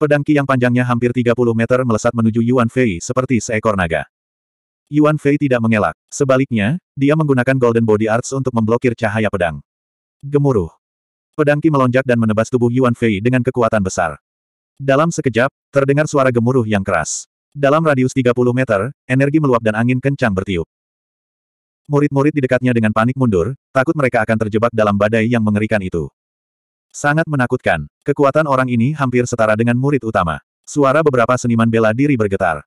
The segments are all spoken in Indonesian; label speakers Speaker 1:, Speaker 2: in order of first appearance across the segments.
Speaker 1: Pedang Ki yang panjangnya hampir 30 meter melesat menuju Yuan Fei seperti seekor naga. Yuan Fei tidak mengelak. Sebaliknya, dia menggunakan Golden Body Arts untuk memblokir cahaya pedang. Gemuruh. Pedang Ki melonjak dan menebas tubuh Yuan Fei dengan kekuatan besar. Dalam sekejap, terdengar suara gemuruh yang keras. Dalam radius 30 meter, energi meluap dan angin kencang bertiup. Murid-murid di dekatnya dengan panik mundur, takut mereka akan terjebak dalam badai yang mengerikan itu. Sangat menakutkan, kekuatan orang ini hampir setara dengan murid utama. Suara beberapa seniman bela diri bergetar.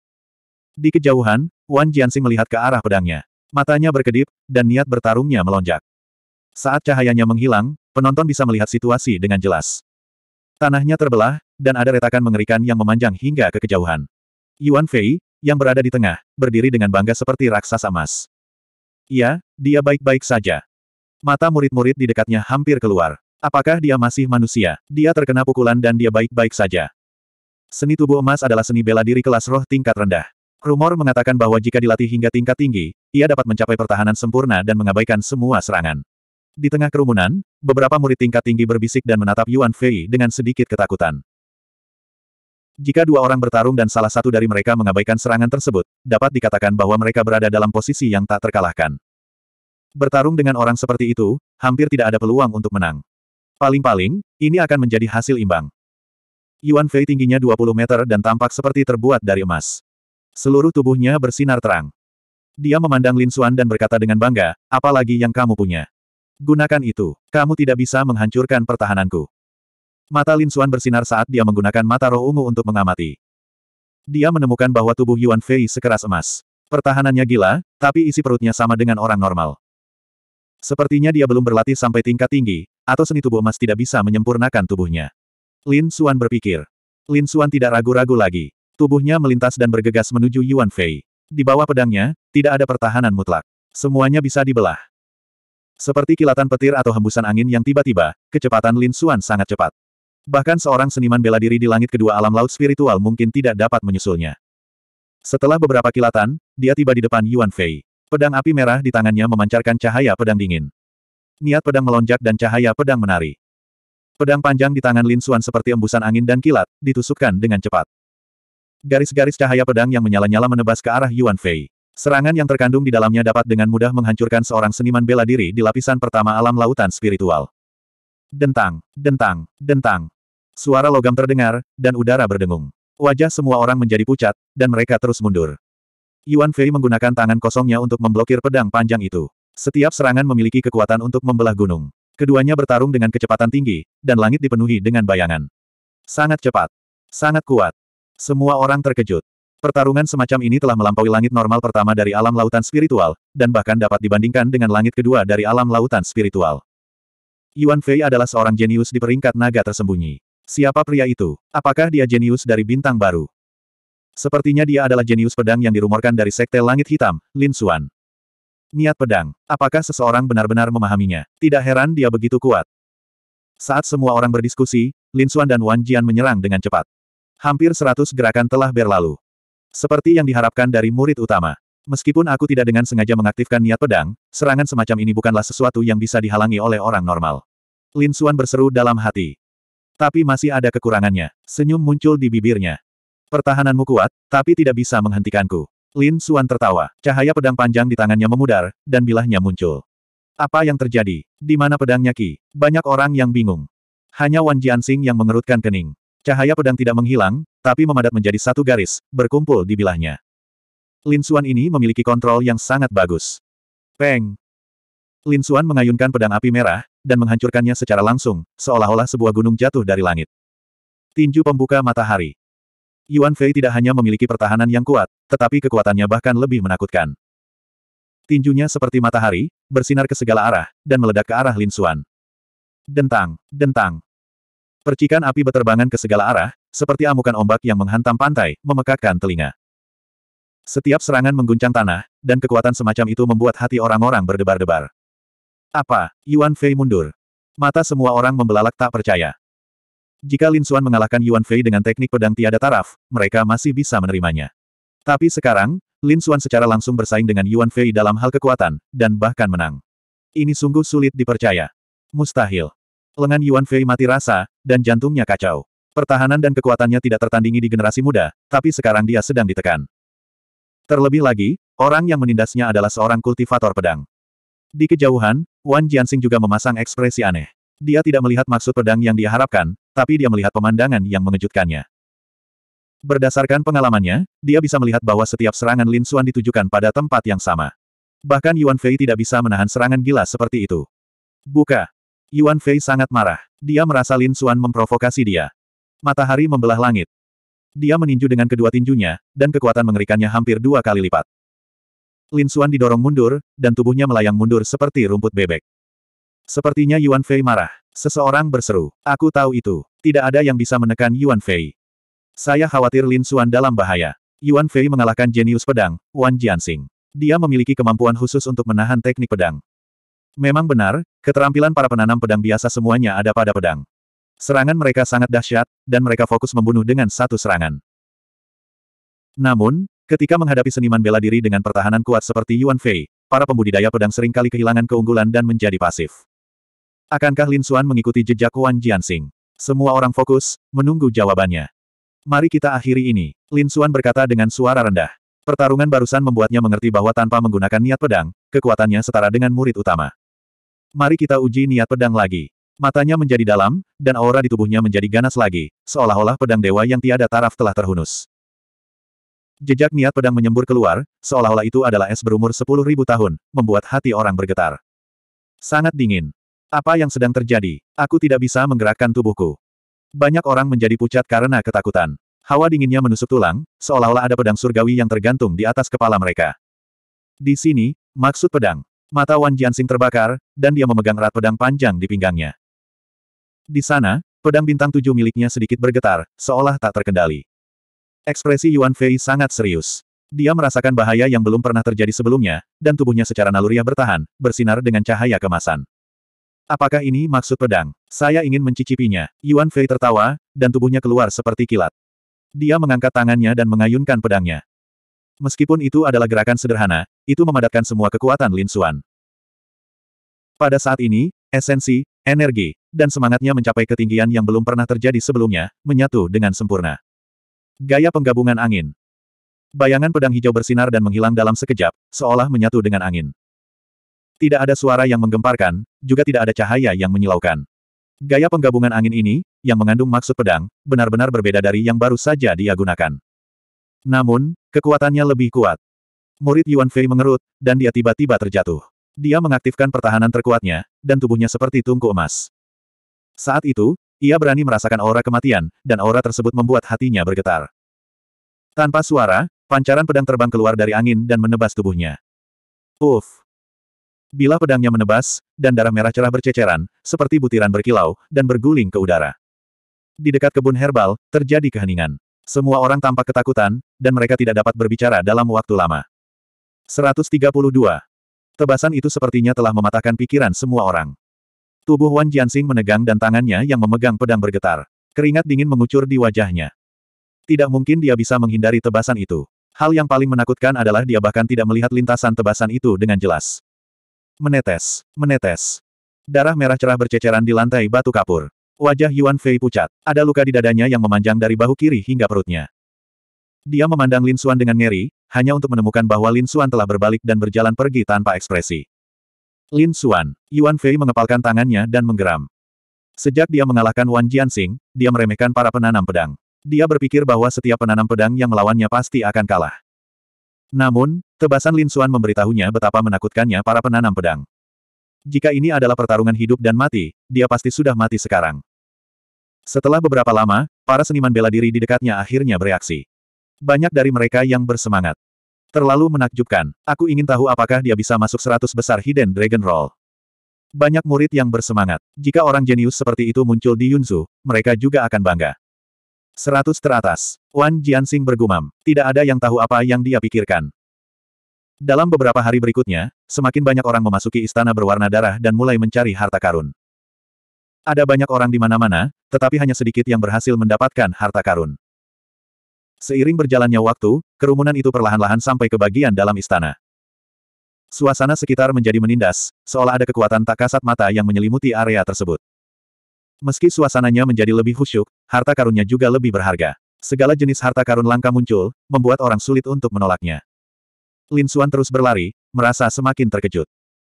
Speaker 1: Di kejauhan, Wan Jiansing melihat ke arah pedangnya. Matanya berkedip, dan niat bertarungnya melonjak. Saat cahayanya menghilang, penonton bisa melihat situasi dengan jelas. Tanahnya terbelah, dan ada retakan mengerikan yang memanjang hingga ke kejauhan. Yuan Fei, yang berada di tengah, berdiri dengan bangga seperti raksasa emas. Iya, dia baik-baik saja. Mata murid-murid di dekatnya hampir keluar. Apakah dia masih manusia? Dia terkena pukulan dan dia baik-baik saja. Seni tubuh emas adalah seni bela diri kelas roh tingkat rendah. Rumor mengatakan bahwa jika dilatih hingga tingkat tinggi, ia dapat mencapai pertahanan sempurna dan mengabaikan semua serangan. Di tengah kerumunan, beberapa murid tingkat tinggi berbisik dan menatap Yuan Fei dengan sedikit ketakutan. Jika dua orang bertarung dan salah satu dari mereka mengabaikan serangan tersebut, dapat dikatakan bahwa mereka berada dalam posisi yang tak terkalahkan. Bertarung dengan orang seperti itu, hampir tidak ada peluang untuk menang. Paling-paling, ini akan menjadi hasil imbang. Yuan Fei tingginya 20 meter dan tampak seperti terbuat dari emas. Seluruh tubuhnya bersinar terang. Dia memandang Lin Xuan dan berkata dengan bangga, apalagi yang kamu punya. Gunakan itu, kamu tidak bisa menghancurkan pertahananku. Mata Lin Xuan bersinar saat dia menggunakan mata roh ungu untuk mengamati. Dia menemukan bahwa tubuh Yuan Fei sekeras emas. Pertahanannya gila, tapi isi perutnya sama dengan orang normal. Sepertinya dia belum berlatih sampai tingkat tinggi, atau seni tubuh emas tidak bisa menyempurnakan tubuhnya. Lin Xuan berpikir. Lin Xuan tidak ragu-ragu lagi. Tubuhnya melintas dan bergegas menuju Yuan Fei. Di bawah pedangnya, tidak ada pertahanan mutlak. Semuanya bisa dibelah. Seperti kilatan petir atau hembusan angin yang tiba-tiba, kecepatan Lin Xuan sangat cepat. Bahkan seorang seniman bela diri di langit kedua alam laut spiritual mungkin tidak dapat menyusulnya. Setelah beberapa kilatan, dia tiba di depan Yuan Fei. Pedang api merah di tangannya memancarkan cahaya pedang dingin niat pedang melonjak dan cahaya pedang menari. Pedang panjang di tangan Lin Xuan seperti embusan angin dan kilat, ditusukkan dengan cepat. Garis-garis cahaya pedang yang menyala-nyala menebas ke arah Yuan Fei. Serangan yang terkandung di dalamnya dapat dengan mudah menghancurkan seorang seniman bela diri di lapisan pertama alam lautan spiritual. Dentang, dentang, dentang. Suara logam terdengar, dan udara berdengung. Wajah semua orang menjadi pucat, dan mereka terus mundur. Yuan Fei menggunakan tangan kosongnya untuk memblokir pedang panjang itu. Setiap serangan memiliki kekuatan untuk membelah gunung. Keduanya bertarung dengan kecepatan tinggi, dan langit dipenuhi dengan bayangan. Sangat cepat. Sangat kuat. Semua orang terkejut. Pertarungan semacam ini telah melampaui langit normal pertama dari alam lautan spiritual, dan bahkan dapat dibandingkan dengan langit kedua dari alam lautan spiritual. Yuan Fei adalah seorang jenius di peringkat naga tersembunyi. Siapa pria itu? Apakah dia jenius dari bintang baru? Sepertinya dia adalah jenius pedang yang dirumorkan dari Sekte Langit Hitam, Lin Xuan. Niat pedang. Apakah seseorang benar-benar memahaminya? Tidak heran dia begitu kuat. Saat semua orang berdiskusi, Lin Xuan dan Wan Jian menyerang dengan cepat. Hampir seratus gerakan telah berlalu. Seperti yang diharapkan dari murid utama. Meskipun aku tidak dengan sengaja mengaktifkan niat pedang, serangan semacam ini bukanlah sesuatu yang bisa dihalangi oleh orang normal. Lin Xuan berseru dalam hati. Tapi masih ada kekurangannya. Senyum muncul di bibirnya. Pertahananmu kuat, tapi tidak bisa menghentikanku. Lin Suan tertawa. Cahaya pedang panjang di tangannya memudar, dan bilahnya muncul. Apa yang terjadi? Di mana pedangnya Ki? Banyak orang yang bingung. Hanya Wan Jiansing yang mengerutkan kening. Cahaya pedang tidak menghilang, tapi memadat menjadi satu garis, berkumpul di bilahnya. Lin Suan ini memiliki kontrol yang sangat bagus. Peng! Lin Suan mengayunkan pedang api merah, dan menghancurkannya secara langsung, seolah-olah sebuah gunung jatuh dari langit. Tinju pembuka matahari. Yuan Fei tidak hanya memiliki pertahanan yang kuat, tetapi kekuatannya bahkan lebih menakutkan. Tinjunya seperti matahari, bersinar ke segala arah, dan meledak ke arah Lin Xuan. Dentang, dentang. Percikan api beterbangan ke segala arah, seperti amukan ombak yang menghantam pantai, memekakkan telinga. Setiap serangan mengguncang tanah, dan kekuatan semacam itu membuat hati orang-orang berdebar-debar. Apa? Yuan Fei mundur. Mata semua orang membelalak tak percaya. Jika Lin Xuan mengalahkan Yuan Fei dengan teknik pedang tiada taraf, mereka masih bisa menerimanya. Tapi sekarang, Lin Xuan secara langsung bersaing dengan Yuan Fei dalam hal kekuatan, dan bahkan menang. Ini sungguh sulit dipercaya. Mustahil. Lengan Yuan Fei mati rasa, dan jantungnya kacau. Pertahanan dan kekuatannya tidak tertandingi di generasi muda, tapi sekarang dia sedang ditekan. Terlebih lagi, orang yang menindasnya adalah seorang kultivator pedang. Di kejauhan, Wan Jiansing juga memasang ekspresi aneh. Dia tidak melihat maksud pedang yang dia harapkan, tapi dia melihat pemandangan yang mengejutkannya. Berdasarkan pengalamannya, dia bisa melihat bahwa setiap serangan Lin Xuan ditujukan pada tempat yang sama. Bahkan Yuan Fei tidak bisa menahan serangan gila seperti itu. Buka! Yuan Fei sangat marah. Dia merasa Lin Xuan memprovokasi dia. Matahari membelah langit. Dia meninju dengan kedua tinjunya, dan kekuatan mengerikannya hampir dua kali lipat. Lin Xuan didorong mundur, dan tubuhnya melayang mundur seperti rumput bebek. Sepertinya Yuan Fei marah. Seseorang berseru, aku tahu itu. Tidak ada yang bisa menekan Yuan Fei. Saya khawatir Lin Xuan dalam bahaya. Yuan Fei mengalahkan jenius pedang, Wan Jiansing. Dia memiliki kemampuan khusus untuk menahan teknik pedang. Memang benar, keterampilan para penanam pedang biasa semuanya ada pada pedang. Serangan mereka sangat dahsyat, dan mereka fokus membunuh dengan satu serangan. Namun, ketika menghadapi seniman bela diri dengan pertahanan kuat seperti Yuan Fei, para pembudidaya pedang seringkali kehilangan keunggulan dan menjadi pasif. Akankah Lin Xuan mengikuti jejak Wan Jiansing? Semua orang fokus, menunggu jawabannya. Mari kita akhiri ini, Lin Xuan berkata dengan suara rendah. Pertarungan barusan membuatnya mengerti bahwa tanpa menggunakan niat pedang, kekuatannya setara dengan murid utama. Mari kita uji niat pedang lagi. Matanya menjadi dalam, dan aura di tubuhnya menjadi ganas lagi, seolah-olah pedang dewa yang tiada taraf telah terhunus. Jejak niat pedang menyembur keluar, seolah-olah itu adalah es berumur 10.000 tahun, membuat hati orang bergetar. Sangat dingin. Apa yang sedang terjadi? Aku tidak bisa menggerakkan tubuhku. Banyak orang menjadi pucat karena ketakutan. Hawa dinginnya menusuk tulang, seolah-olah ada pedang surgawi yang tergantung di atas kepala mereka. Di sini, maksud pedang. Mata Wan Jiansing terbakar, dan dia memegang erat pedang panjang di pinggangnya. Di sana, pedang bintang tujuh miliknya sedikit bergetar, seolah tak terkendali. Ekspresi Yuan Fei sangat serius. Dia merasakan bahaya yang belum pernah terjadi sebelumnya, dan tubuhnya secara naluriah bertahan, bersinar dengan cahaya kemasan. Apakah ini maksud pedang? Saya ingin mencicipinya. Yuan Fei tertawa, dan tubuhnya keluar seperti kilat. Dia mengangkat tangannya dan mengayunkan pedangnya. Meskipun itu adalah gerakan sederhana, itu memadatkan semua kekuatan Lin Xuan. Pada saat ini, esensi, energi, dan semangatnya mencapai ketinggian yang belum pernah terjadi sebelumnya, menyatu dengan sempurna. Gaya penggabungan angin. Bayangan pedang hijau bersinar dan menghilang dalam sekejap, seolah menyatu dengan angin. Tidak ada suara yang menggemparkan, juga tidak ada cahaya yang menyilaukan. Gaya penggabungan angin ini, yang mengandung maksud pedang, benar-benar berbeda dari yang baru saja dia gunakan. Namun, kekuatannya lebih kuat. Murid Yuan Fei mengerut, dan dia tiba-tiba terjatuh. Dia mengaktifkan pertahanan terkuatnya, dan tubuhnya seperti tungku emas. Saat itu, ia berani merasakan aura kematian, dan aura tersebut membuat hatinya bergetar. Tanpa suara, pancaran pedang terbang keluar dari angin dan menebas tubuhnya. Uff! Bila pedangnya menebas, dan darah merah cerah berceceran, seperti butiran berkilau, dan berguling ke udara. Di dekat kebun herbal, terjadi keheningan. Semua orang tampak ketakutan, dan mereka tidak dapat berbicara dalam waktu lama. 132. Tebasan itu sepertinya telah mematahkan pikiran semua orang. Tubuh Wan Jiansing menegang dan tangannya yang memegang pedang bergetar. Keringat dingin mengucur di wajahnya. Tidak mungkin dia bisa menghindari tebasan itu. Hal yang paling menakutkan adalah dia bahkan tidak melihat lintasan tebasan itu dengan jelas. Menetes, menetes. Darah merah cerah berceceran di lantai batu kapur. Wajah Yuan Fei pucat. Ada luka di dadanya yang memanjang dari bahu kiri hingga perutnya. Dia memandang Lin Xuan dengan ngeri, hanya untuk menemukan bahwa Lin Xuan telah berbalik dan berjalan pergi tanpa ekspresi. Lin Xuan, Yuan Fei mengepalkan tangannya dan menggeram. Sejak dia mengalahkan Wan Jiansing, dia meremehkan para penanam pedang. Dia berpikir bahwa setiap penanam pedang yang melawannya pasti akan kalah. Namun, Tebasan Lin Xuan memberitahunya betapa menakutkannya para penanam pedang. Jika ini adalah pertarungan hidup dan mati, dia pasti sudah mati sekarang. Setelah beberapa lama, para seniman bela diri di dekatnya akhirnya bereaksi. Banyak dari mereka yang bersemangat. Terlalu menakjubkan. Aku ingin tahu apakah dia bisa masuk seratus besar Hidden Dragon Roll. Banyak murid yang bersemangat. Jika orang jenius seperti itu muncul di Yunzu, mereka juga akan bangga. Seratus teratas. Wan Jiansing bergumam. Tidak ada yang tahu apa yang dia pikirkan. Dalam beberapa hari berikutnya, semakin banyak orang memasuki istana berwarna darah dan mulai mencari harta karun. Ada banyak orang di mana-mana, tetapi hanya sedikit yang berhasil mendapatkan harta karun. Seiring berjalannya waktu, kerumunan itu perlahan-lahan sampai ke bagian dalam istana. Suasana sekitar menjadi menindas, seolah ada kekuatan tak kasat mata yang menyelimuti area tersebut. Meski suasananya menjadi lebih khusyuk, harta karunnya juga lebih berharga. Segala jenis harta karun langka muncul, membuat orang sulit untuk menolaknya. Lin Xuan terus berlari, merasa semakin terkejut.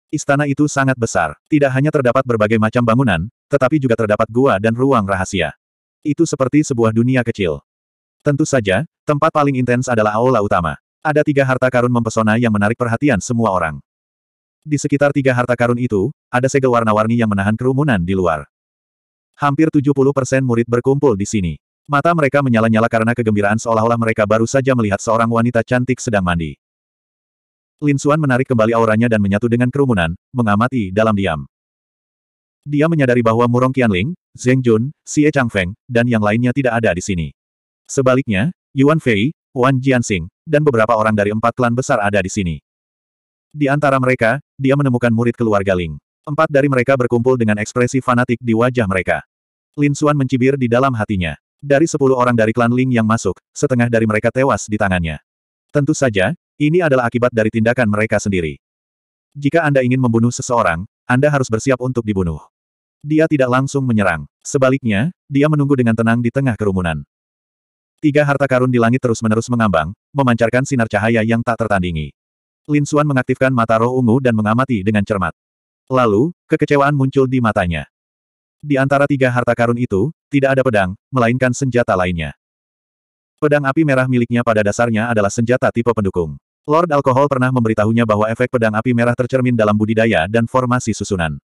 Speaker 1: Istana itu sangat besar. Tidak hanya terdapat berbagai macam bangunan, tetapi juga terdapat gua dan ruang rahasia. Itu seperti sebuah dunia kecil. Tentu saja, tempat paling intens adalah aula utama. Ada tiga harta karun mempesona yang menarik perhatian semua orang. Di sekitar tiga harta karun itu, ada segel warna-warni yang menahan kerumunan di luar. Hampir 70% murid berkumpul di sini. Mata mereka menyala-nyala karena kegembiraan seolah-olah mereka baru saja melihat seorang wanita cantik sedang mandi. Lin Xuan menarik kembali auranya dan menyatu dengan kerumunan, mengamati dalam diam. Dia menyadari bahwa Murong Qianling, Zheng Jun, Xie Changfeng, dan yang lainnya tidak ada di sini. Sebaliknya, Yuan Fei, Wan Jianxing, dan beberapa orang dari empat klan besar ada di sini. Di antara mereka, dia menemukan murid keluarga Ling. Empat dari mereka berkumpul dengan ekspresi fanatik di wajah mereka. Lin Xuan mencibir di dalam hatinya. Dari sepuluh orang dari klan Ling yang masuk, setengah dari mereka tewas di tangannya. Tentu saja, ini adalah akibat dari tindakan mereka sendiri. Jika Anda ingin membunuh seseorang, Anda harus bersiap untuk dibunuh. Dia tidak langsung menyerang. Sebaliknya, dia menunggu dengan tenang di tengah kerumunan. Tiga harta karun di langit terus-menerus mengambang, memancarkan sinar cahaya yang tak tertandingi. Lin Xuan mengaktifkan mata roh ungu dan mengamati dengan cermat. Lalu, kekecewaan muncul di matanya. Di antara tiga harta karun itu, tidak ada pedang, melainkan senjata lainnya. Pedang api merah miliknya pada dasarnya adalah senjata tipe pendukung. Lord Alkohol pernah memberitahunya bahwa efek pedang api merah tercermin dalam budidaya dan formasi susunan.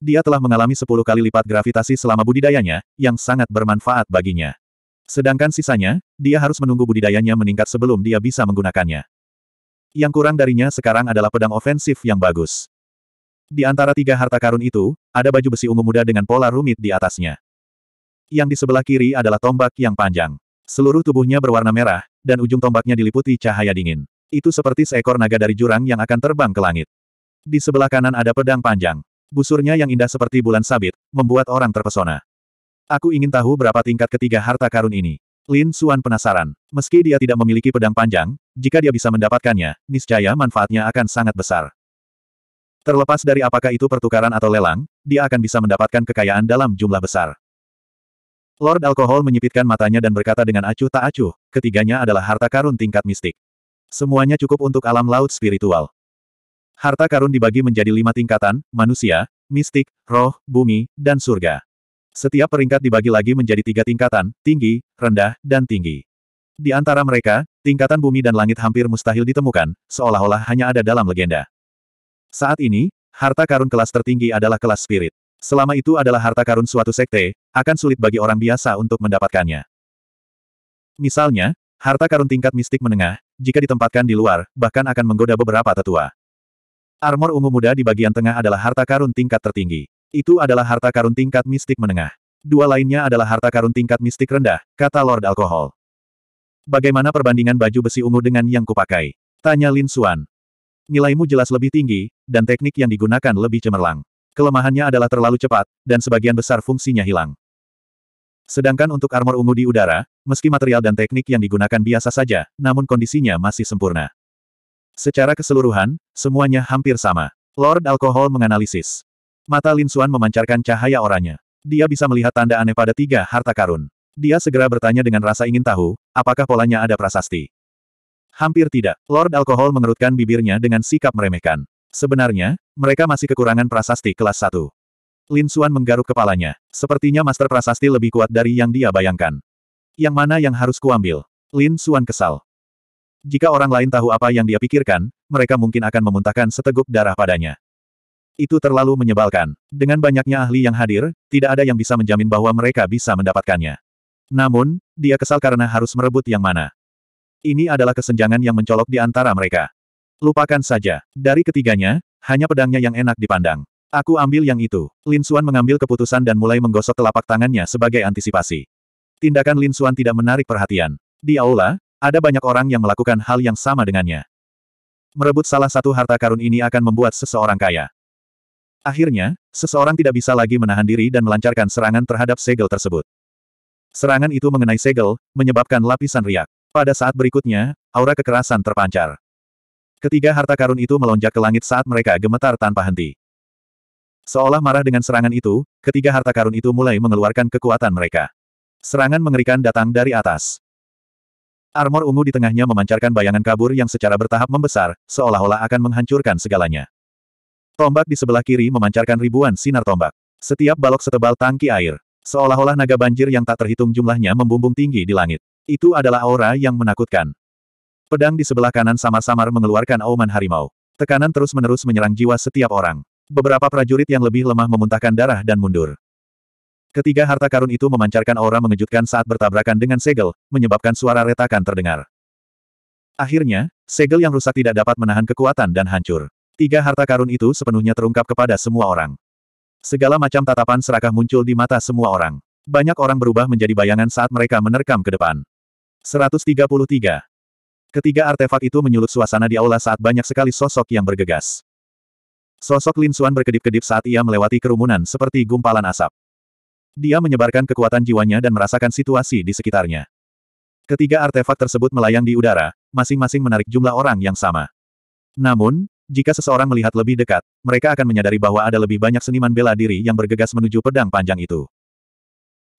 Speaker 1: Dia telah mengalami 10 kali lipat gravitasi selama budidayanya, yang sangat bermanfaat baginya. Sedangkan sisanya, dia harus menunggu budidayanya meningkat sebelum dia bisa menggunakannya. Yang kurang darinya sekarang adalah pedang ofensif yang bagus. Di antara tiga harta karun itu, ada baju besi ungu muda dengan pola rumit di atasnya. Yang di sebelah kiri adalah tombak yang panjang. Seluruh tubuhnya berwarna merah, dan ujung tombaknya diliputi cahaya dingin. Itu seperti seekor naga dari jurang yang akan terbang ke langit. Di sebelah kanan ada pedang panjang. Busurnya yang indah seperti bulan sabit, membuat orang terpesona. Aku ingin tahu berapa tingkat ketiga harta karun ini. Lin Suan penasaran. Meski dia tidak memiliki pedang panjang, jika dia bisa mendapatkannya, niscaya manfaatnya akan sangat besar. Terlepas dari apakah itu pertukaran atau lelang, dia akan bisa mendapatkan kekayaan dalam jumlah besar. Lord Alkohol menyipitkan matanya dan berkata dengan acuh tak acuh, ketiganya adalah harta karun tingkat mistik. Semuanya cukup untuk alam laut spiritual. Harta karun dibagi menjadi lima tingkatan, manusia, mistik, roh, bumi, dan surga. Setiap peringkat dibagi lagi menjadi tiga tingkatan, tinggi, rendah, dan tinggi. Di antara mereka, tingkatan bumi dan langit hampir mustahil ditemukan, seolah-olah hanya ada dalam legenda. Saat ini, harta karun kelas tertinggi adalah kelas spirit. Selama itu adalah harta karun suatu sekte, akan sulit bagi orang biasa untuk mendapatkannya. Misalnya, harta karun tingkat mistik menengah, jika ditempatkan di luar, bahkan akan menggoda beberapa tetua. Armor ungu muda di bagian tengah adalah harta karun tingkat tertinggi. Itu adalah harta karun tingkat mistik menengah. Dua lainnya adalah harta karun tingkat mistik rendah, kata Lord Alkohol. Bagaimana perbandingan baju besi ungu dengan yang kupakai? Tanya Lin Suan. Nilaimu jelas lebih tinggi, dan teknik yang digunakan lebih cemerlang. Kelemahannya adalah terlalu cepat, dan sebagian besar fungsinya hilang. Sedangkan untuk armor ungu di udara, meski material dan teknik yang digunakan biasa saja, namun kondisinya masih sempurna. Secara keseluruhan, semuanya hampir sama. Lord Alkohol menganalisis. Mata Lin Xuan memancarkan cahaya oranye. Dia bisa melihat tanda aneh pada tiga harta karun. Dia segera bertanya dengan rasa ingin tahu, apakah polanya ada prasasti. Hampir tidak, Lord Alkohol mengerutkan bibirnya dengan sikap meremehkan. Sebenarnya, mereka masih kekurangan prasasti kelas 1. Lin Xuan menggaruk kepalanya. Sepertinya Master Prasasti lebih kuat dari yang dia bayangkan. Yang mana yang harus kuambil? Lin Xuan kesal. Jika orang lain tahu apa yang dia pikirkan, mereka mungkin akan memuntahkan seteguk darah padanya. Itu terlalu menyebalkan. Dengan banyaknya ahli yang hadir, tidak ada yang bisa menjamin bahwa mereka bisa mendapatkannya. Namun, dia kesal karena harus merebut yang mana. Ini adalah kesenjangan yang mencolok di antara mereka. Lupakan saja. Dari ketiganya, hanya pedangnya yang enak dipandang. Aku ambil yang itu. Lin Xuan mengambil keputusan dan mulai menggosok telapak tangannya sebagai antisipasi. Tindakan Lin Xuan tidak menarik perhatian. Di aula, ada banyak orang yang melakukan hal yang sama dengannya. Merebut salah satu harta karun ini akan membuat seseorang kaya. Akhirnya, seseorang tidak bisa lagi menahan diri dan melancarkan serangan terhadap segel tersebut. Serangan itu mengenai segel, menyebabkan lapisan riak. Pada saat berikutnya, aura kekerasan terpancar. Ketiga harta karun itu melonjak ke langit saat mereka gemetar tanpa henti. Seolah marah dengan serangan itu, ketiga harta karun itu mulai mengeluarkan kekuatan mereka. Serangan mengerikan datang dari atas. Armor ungu di tengahnya memancarkan bayangan kabur yang secara bertahap membesar, seolah-olah akan menghancurkan segalanya. Tombak di sebelah kiri memancarkan ribuan sinar tombak. Setiap balok setebal tangki air. Seolah-olah naga banjir yang tak terhitung jumlahnya membumbung tinggi di langit. Itu adalah aura yang menakutkan. Pedang di sebelah kanan samar-samar mengeluarkan auman harimau. Tekanan terus-menerus menyerang jiwa setiap orang. Beberapa prajurit yang lebih lemah memuntahkan darah dan mundur. Ketiga harta karun itu memancarkan aura mengejutkan saat bertabrakan dengan segel, menyebabkan suara retakan terdengar. Akhirnya, segel yang rusak tidak dapat menahan kekuatan dan hancur. Tiga harta karun itu sepenuhnya terungkap kepada semua orang. Segala macam tatapan serakah muncul di mata semua orang. Banyak orang berubah menjadi bayangan saat mereka menerkam ke depan. 133. Ketiga artefak itu menyulut suasana di aula saat banyak sekali sosok yang bergegas. Sosok Lin Suan berkedip-kedip saat ia melewati kerumunan seperti gumpalan asap. Dia menyebarkan kekuatan jiwanya dan merasakan situasi di sekitarnya. Ketiga artefak tersebut melayang di udara, masing-masing menarik jumlah orang yang sama. Namun, jika seseorang melihat lebih dekat, mereka akan menyadari bahwa ada lebih banyak seniman bela diri yang bergegas menuju pedang panjang itu.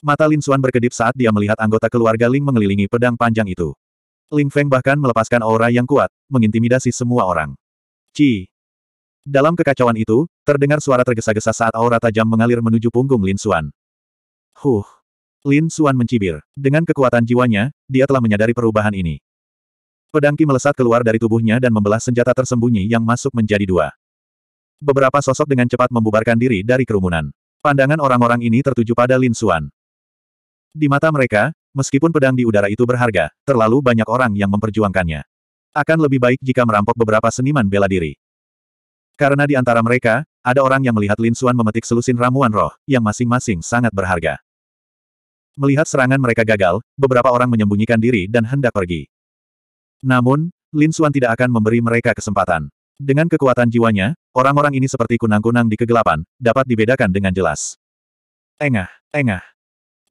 Speaker 1: Mata Lin Suan berkedip saat dia melihat anggota keluarga Ling mengelilingi pedang panjang itu. Ling Feng bahkan melepaskan aura yang kuat, mengintimidasi semua orang. Ci. Dalam kekacauan itu, terdengar suara tergesa-gesa saat aura tajam mengalir menuju punggung Lin Xuan. Huh. Lin Xuan mencibir. Dengan kekuatan jiwanya, dia telah menyadari perubahan ini. Pedangki melesat keluar dari tubuhnya dan membelah senjata tersembunyi yang masuk menjadi dua. Beberapa sosok dengan cepat membubarkan diri dari kerumunan. Pandangan orang-orang ini tertuju pada Lin Xuan. Di mata mereka, meskipun pedang di udara itu berharga, terlalu banyak orang yang memperjuangkannya. Akan lebih baik jika merampok beberapa seniman bela diri. Karena di antara mereka, ada orang yang melihat Lin Xuan memetik selusin ramuan roh, yang masing-masing sangat berharga. Melihat serangan mereka gagal, beberapa orang menyembunyikan diri dan hendak pergi. Namun, Lin Xuan tidak akan memberi mereka kesempatan. Dengan kekuatan jiwanya, orang-orang ini seperti kunang-kunang di kegelapan, dapat dibedakan dengan jelas. Engah, engah.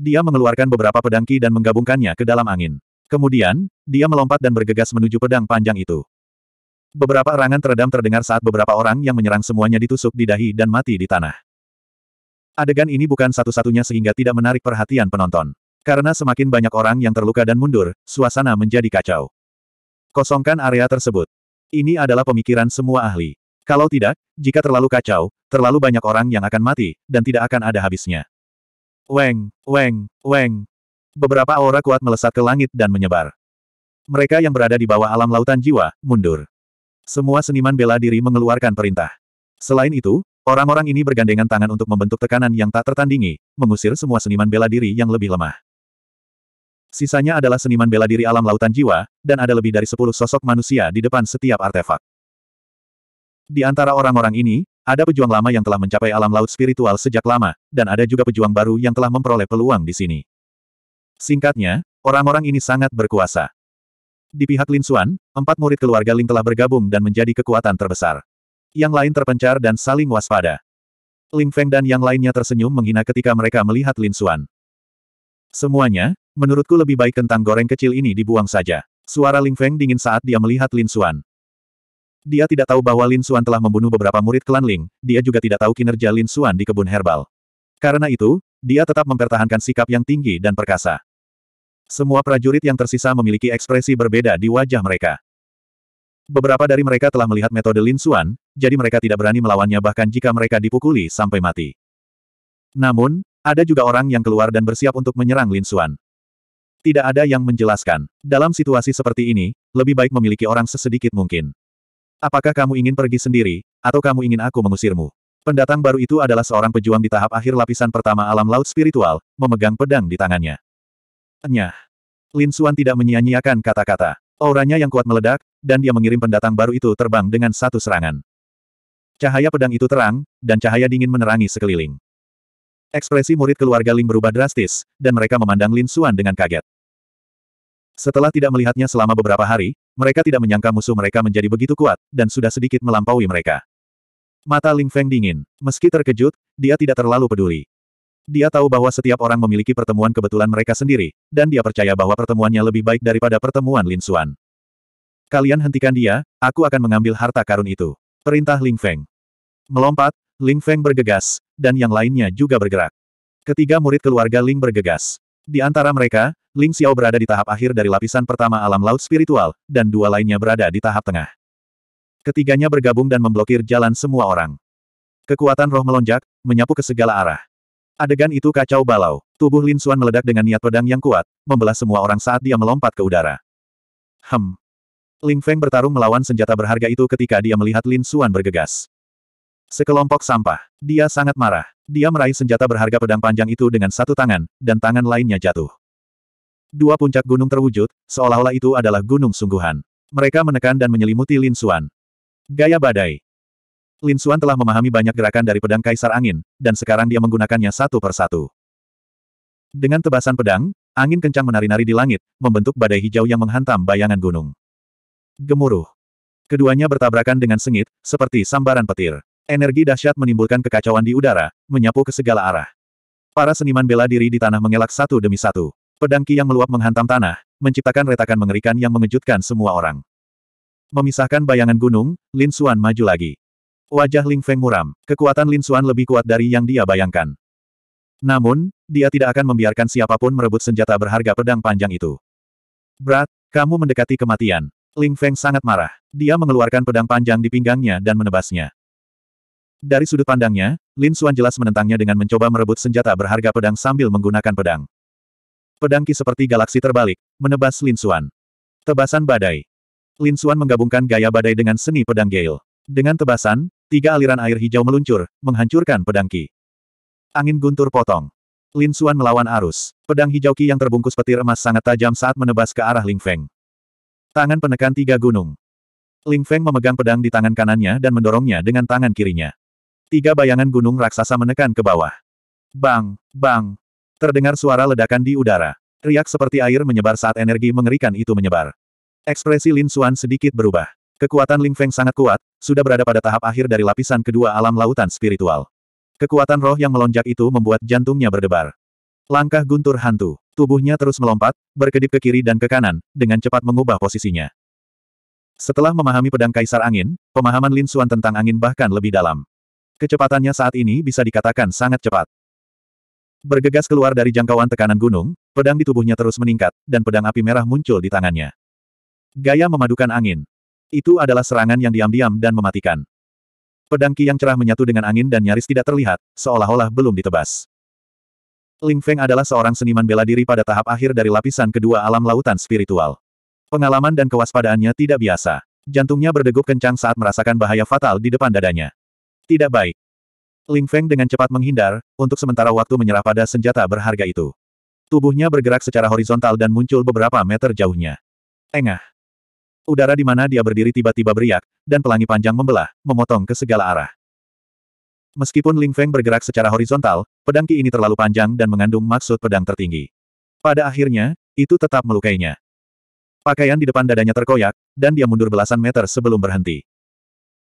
Speaker 1: Dia mengeluarkan beberapa pedang ki dan menggabungkannya ke dalam angin. Kemudian, dia melompat dan bergegas menuju pedang panjang itu. Beberapa erangan teredam terdengar saat beberapa orang yang menyerang semuanya ditusuk di dahi dan mati di tanah. Adegan ini bukan satu-satunya sehingga tidak menarik perhatian penonton. Karena semakin banyak orang yang terluka dan mundur, suasana menjadi kacau. Kosongkan area tersebut. Ini adalah pemikiran semua ahli. Kalau tidak, jika terlalu kacau, terlalu banyak orang yang akan mati, dan tidak akan ada habisnya. Weng, weng, weng. Beberapa aura kuat melesat ke langit dan menyebar. Mereka yang berada di bawah alam lautan jiwa, mundur. Semua seniman bela diri mengeluarkan perintah. Selain itu, orang-orang ini bergandengan tangan untuk membentuk tekanan yang tak tertandingi, mengusir semua seniman bela diri yang lebih lemah. Sisanya adalah seniman bela diri alam lautan jiwa, dan ada lebih dari sepuluh sosok manusia di depan setiap artefak. Di antara orang-orang ini, ada pejuang lama yang telah mencapai alam laut spiritual sejak lama, dan ada juga pejuang baru yang telah memperoleh peluang di sini. Singkatnya, orang-orang ini sangat berkuasa. Di pihak Lin Xuan, empat murid keluarga Ling telah bergabung dan menjadi kekuatan terbesar. Yang lain terpencar dan saling waspada. Ling Feng dan yang lainnya tersenyum menghina ketika mereka melihat Lin Xuan. Semuanya, menurutku lebih baik kentang goreng kecil ini dibuang saja. Suara Ling Feng dingin saat dia melihat Lin Xuan. Dia tidak tahu bahwa Lin Xuan telah membunuh beberapa murid klan Ling, dia juga tidak tahu kinerja Lin Xuan di kebun herbal. Karena itu, dia tetap mempertahankan sikap yang tinggi dan perkasa. Semua prajurit yang tersisa memiliki ekspresi berbeda di wajah mereka. Beberapa dari mereka telah melihat metode Lin Xuan, jadi mereka tidak berani melawannya bahkan jika mereka dipukuli sampai mati. Namun, ada juga orang yang keluar dan bersiap untuk menyerang Lin Xuan. Tidak ada yang menjelaskan. Dalam situasi seperti ini, lebih baik memiliki orang sesedikit mungkin. Apakah kamu ingin pergi sendiri, atau kamu ingin aku mengusirmu? Pendatang baru itu adalah seorang pejuang di tahap akhir lapisan pertama alam laut spiritual, memegang pedang di tangannya. Nyah. Lin Xuan tidak menyia-nyiakan kata-kata. Auranya yang kuat meledak, dan dia mengirim pendatang baru itu terbang dengan satu serangan. Cahaya pedang itu terang, dan cahaya dingin menerangi sekeliling. Ekspresi murid keluarga Ling berubah drastis, dan mereka memandang Lin Xuan dengan kaget. Setelah tidak melihatnya selama beberapa hari, mereka tidak menyangka musuh mereka menjadi begitu kuat, dan sudah sedikit melampaui mereka. Mata Ling Feng dingin. Meski terkejut, dia tidak terlalu peduli. Dia tahu bahwa setiap orang memiliki pertemuan kebetulan mereka sendiri, dan dia percaya bahwa pertemuannya lebih baik daripada pertemuan Lin Xuan. Kalian hentikan dia, aku akan mengambil harta karun itu. Perintah Ling Feng. Melompat, Ling Feng bergegas, dan yang lainnya juga bergerak. Ketiga murid keluarga Ling bergegas. Di antara mereka, Ling Xiao berada di tahap akhir dari lapisan pertama alam laut spiritual, dan dua lainnya berada di tahap tengah. Ketiganya bergabung dan memblokir jalan semua orang. Kekuatan roh melonjak, menyapu ke segala arah. Adegan itu kacau balau. Tubuh Lin Xuan meledak dengan niat pedang yang kuat, membelah semua orang saat dia melompat ke udara. Hem. Ling Feng bertarung melawan senjata berharga itu ketika dia melihat Lin Xuan bergegas. Sekelompok sampah. Dia sangat marah. Dia meraih senjata berharga pedang panjang itu dengan satu tangan, dan tangan lainnya jatuh. Dua puncak gunung terwujud, seolah-olah itu adalah gunung sungguhan. Mereka menekan dan menyelimuti Lin Xuan. Gaya badai. Lin Xuan telah memahami banyak gerakan dari pedang Kaisar Angin, dan sekarang dia menggunakannya satu persatu. Dengan tebasan pedang, angin kencang menari-nari di langit, membentuk badai hijau yang menghantam bayangan gunung. Gemuruh. Keduanya bertabrakan dengan sengit, seperti sambaran petir. Energi dahsyat menimbulkan kekacauan di udara, menyapu ke segala arah. Para seniman bela diri di tanah mengelak satu demi satu. Pedang Ki yang meluap menghantam tanah, menciptakan retakan mengerikan yang mengejutkan semua orang. Memisahkan bayangan gunung, Lin Xuan maju lagi. Wajah Ling Feng muram, kekuatan Lin Xuan lebih kuat dari yang dia bayangkan. Namun, dia tidak akan membiarkan siapapun merebut senjata berharga pedang panjang itu. Brat, kamu mendekati kematian. Ling Feng sangat marah. Dia mengeluarkan pedang panjang di pinggangnya dan menebasnya. Dari sudut pandangnya, Lin Xuan jelas menentangnya dengan mencoba merebut senjata berharga pedang sambil menggunakan pedang. Pedang Ki seperti galaksi terbalik, menebas Lin Xuan. Tebasan badai. Lin Xuan menggabungkan gaya badai dengan seni pedang Gale. Dengan tebasan, tiga aliran air hijau meluncur, menghancurkan pedang Ki. Angin guntur potong. Lin Xuan melawan arus. Pedang hijau Ki yang terbungkus petir emas sangat tajam saat menebas ke arah Ling Feng. Tangan penekan tiga gunung. Ling Feng memegang pedang di tangan kanannya dan mendorongnya dengan tangan kirinya. Tiga bayangan gunung raksasa menekan ke bawah. Bang, bang, Terdengar suara ledakan di udara. Riak seperti air menyebar saat energi mengerikan itu menyebar. Ekspresi Lin Xuan sedikit berubah. Kekuatan Ling Feng sangat kuat, sudah berada pada tahap akhir dari lapisan kedua alam lautan spiritual. Kekuatan roh yang melonjak itu membuat jantungnya berdebar. Langkah guntur hantu, tubuhnya terus melompat, berkedip ke kiri dan ke kanan, dengan cepat mengubah posisinya. Setelah memahami pedang kaisar angin, pemahaman Lin Xuan tentang angin bahkan lebih dalam. Kecepatannya saat ini bisa dikatakan sangat cepat. Bergegas keluar dari jangkauan tekanan gunung, pedang di tubuhnya terus meningkat, dan pedang api merah muncul di tangannya. Gaya memadukan angin. Itu adalah serangan yang diam-diam dan mematikan. Pedang Ki yang cerah menyatu dengan angin dan nyaris tidak terlihat, seolah-olah belum ditebas. Ling Feng adalah seorang seniman bela diri pada tahap akhir dari lapisan kedua alam lautan spiritual. Pengalaman dan kewaspadaannya tidak biasa. Jantungnya berdegup kencang saat merasakan bahaya fatal di depan dadanya. Tidak baik. Ling Feng dengan cepat menghindar, untuk sementara waktu menyerah pada senjata berharga itu. Tubuhnya bergerak secara horizontal dan muncul beberapa meter jauhnya. Engah. Udara di mana dia berdiri tiba-tiba beriak, dan pelangi panjang membelah, memotong ke segala arah. Meskipun Ling Feng bergerak secara horizontal, pedang Qi ini terlalu panjang dan mengandung maksud pedang tertinggi. Pada akhirnya, itu tetap melukainya. Pakaian di depan dadanya terkoyak, dan dia mundur belasan meter sebelum berhenti.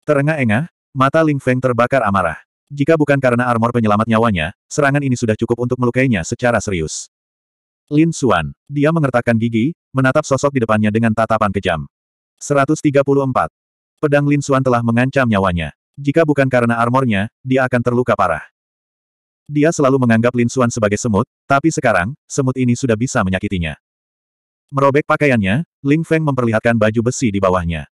Speaker 1: Terengah-engah, mata Ling Feng terbakar amarah. Jika bukan karena armor penyelamat nyawanya, serangan ini sudah cukup untuk melukainya secara serius. Lin Xuan. Dia mengertakkan gigi, menatap sosok di depannya dengan tatapan kejam. 134. Pedang Lin Xuan telah mengancam nyawanya. Jika bukan karena armornya, dia akan terluka parah. Dia selalu menganggap Lin Xuan sebagai semut, tapi sekarang, semut ini sudah bisa menyakitinya. Merobek pakaiannya, Ling Feng memperlihatkan baju besi di bawahnya.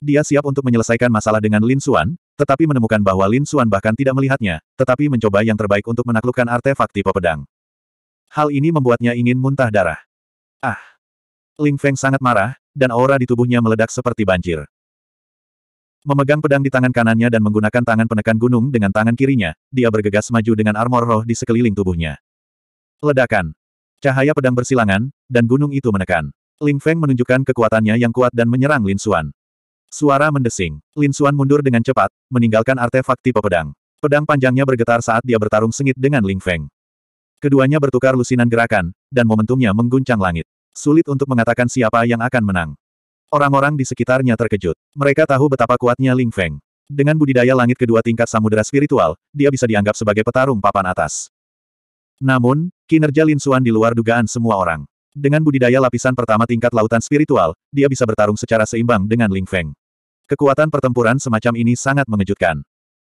Speaker 1: Dia siap untuk menyelesaikan masalah dengan Lin Xuan, tetapi menemukan bahwa Lin Xuan bahkan tidak melihatnya, tetapi mencoba yang terbaik untuk menaklukkan artefak tipe pedang. Hal ini membuatnya ingin muntah darah. Ah! Ling Feng sangat marah, dan aura di tubuhnya meledak seperti banjir. Memegang pedang di tangan kanannya dan menggunakan tangan penekan gunung dengan tangan kirinya, dia bergegas maju dengan armor roh di sekeliling tubuhnya. Ledakan. Cahaya pedang bersilangan, dan gunung itu menekan. Ling Feng menunjukkan kekuatannya yang kuat dan menyerang Lin Xuan. Suara mendesing. Lin Xuan mundur dengan cepat, meninggalkan artefak tipe pedang. Pedang panjangnya bergetar saat dia bertarung sengit dengan Ling Feng. Keduanya bertukar lusinan gerakan, dan momentumnya mengguncang langit. Sulit untuk mengatakan siapa yang akan menang. Orang-orang di sekitarnya terkejut. Mereka tahu betapa kuatnya Ling Feng. Dengan budidaya langit kedua tingkat samudera spiritual, dia bisa dianggap sebagai petarung papan atas. Namun, kinerja Lin Xuan di luar dugaan semua orang. Dengan budidaya lapisan pertama tingkat lautan spiritual, dia bisa bertarung secara seimbang dengan Ling Feng. Kekuatan pertempuran semacam ini sangat mengejutkan.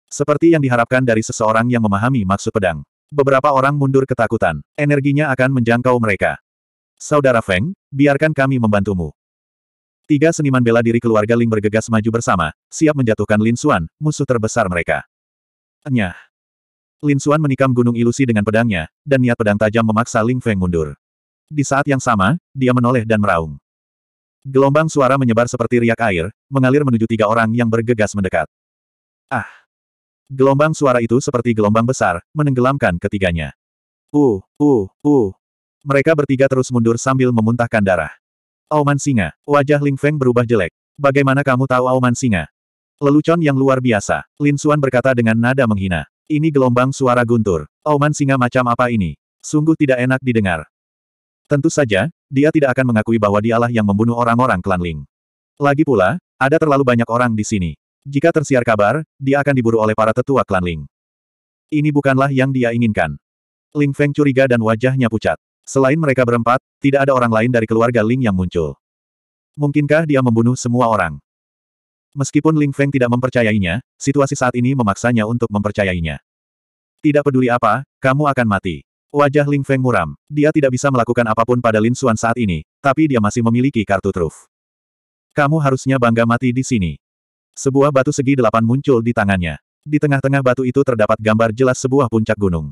Speaker 1: Seperti yang diharapkan dari seseorang yang memahami maksud pedang. Beberapa orang mundur ketakutan. Energinya akan menjangkau mereka. Saudara Feng, biarkan kami membantumu. Tiga seniman bela diri keluarga Ling bergegas maju bersama, siap menjatuhkan Lin Xuan, musuh terbesar mereka. Enyah. Lin Xuan menikam gunung ilusi dengan pedangnya, dan niat pedang tajam memaksa Ling Feng mundur. Di saat yang sama, dia menoleh dan meraung. Gelombang suara menyebar seperti riak air, mengalir menuju tiga orang yang bergegas mendekat. Ah! Gelombang suara itu seperti gelombang besar, menenggelamkan ketiganya. Uh, uh, uh. Mereka bertiga terus mundur sambil memuntahkan darah. Auman Singa, wajah Ling Feng berubah jelek. Bagaimana kamu tahu Auman Singa? Lelucon yang luar biasa, Lin Xuan berkata dengan nada menghina. Ini gelombang suara guntur. Auman Singa macam apa ini? Sungguh tidak enak didengar. Tentu saja, dia tidak akan mengakui bahwa dialah yang membunuh orang-orang klan Ling. Lagi pula, ada terlalu banyak orang di sini. Jika tersiar kabar, dia akan diburu oleh para tetua klan Ling. Ini bukanlah yang dia inginkan. Ling Feng curiga dan wajahnya pucat. Selain mereka berempat, tidak ada orang lain dari keluarga Ling yang muncul. Mungkinkah dia membunuh semua orang? Meskipun Ling Feng tidak mempercayainya, situasi saat ini memaksanya untuk mempercayainya. Tidak peduli apa, kamu akan mati. Wajah Ling Feng muram, dia tidak bisa melakukan apapun pada Lin Xuan saat ini, tapi dia masih memiliki kartu truf. Kamu harusnya bangga mati di sini. Sebuah batu segi delapan muncul di tangannya. Di tengah-tengah batu itu terdapat gambar jelas sebuah puncak gunung.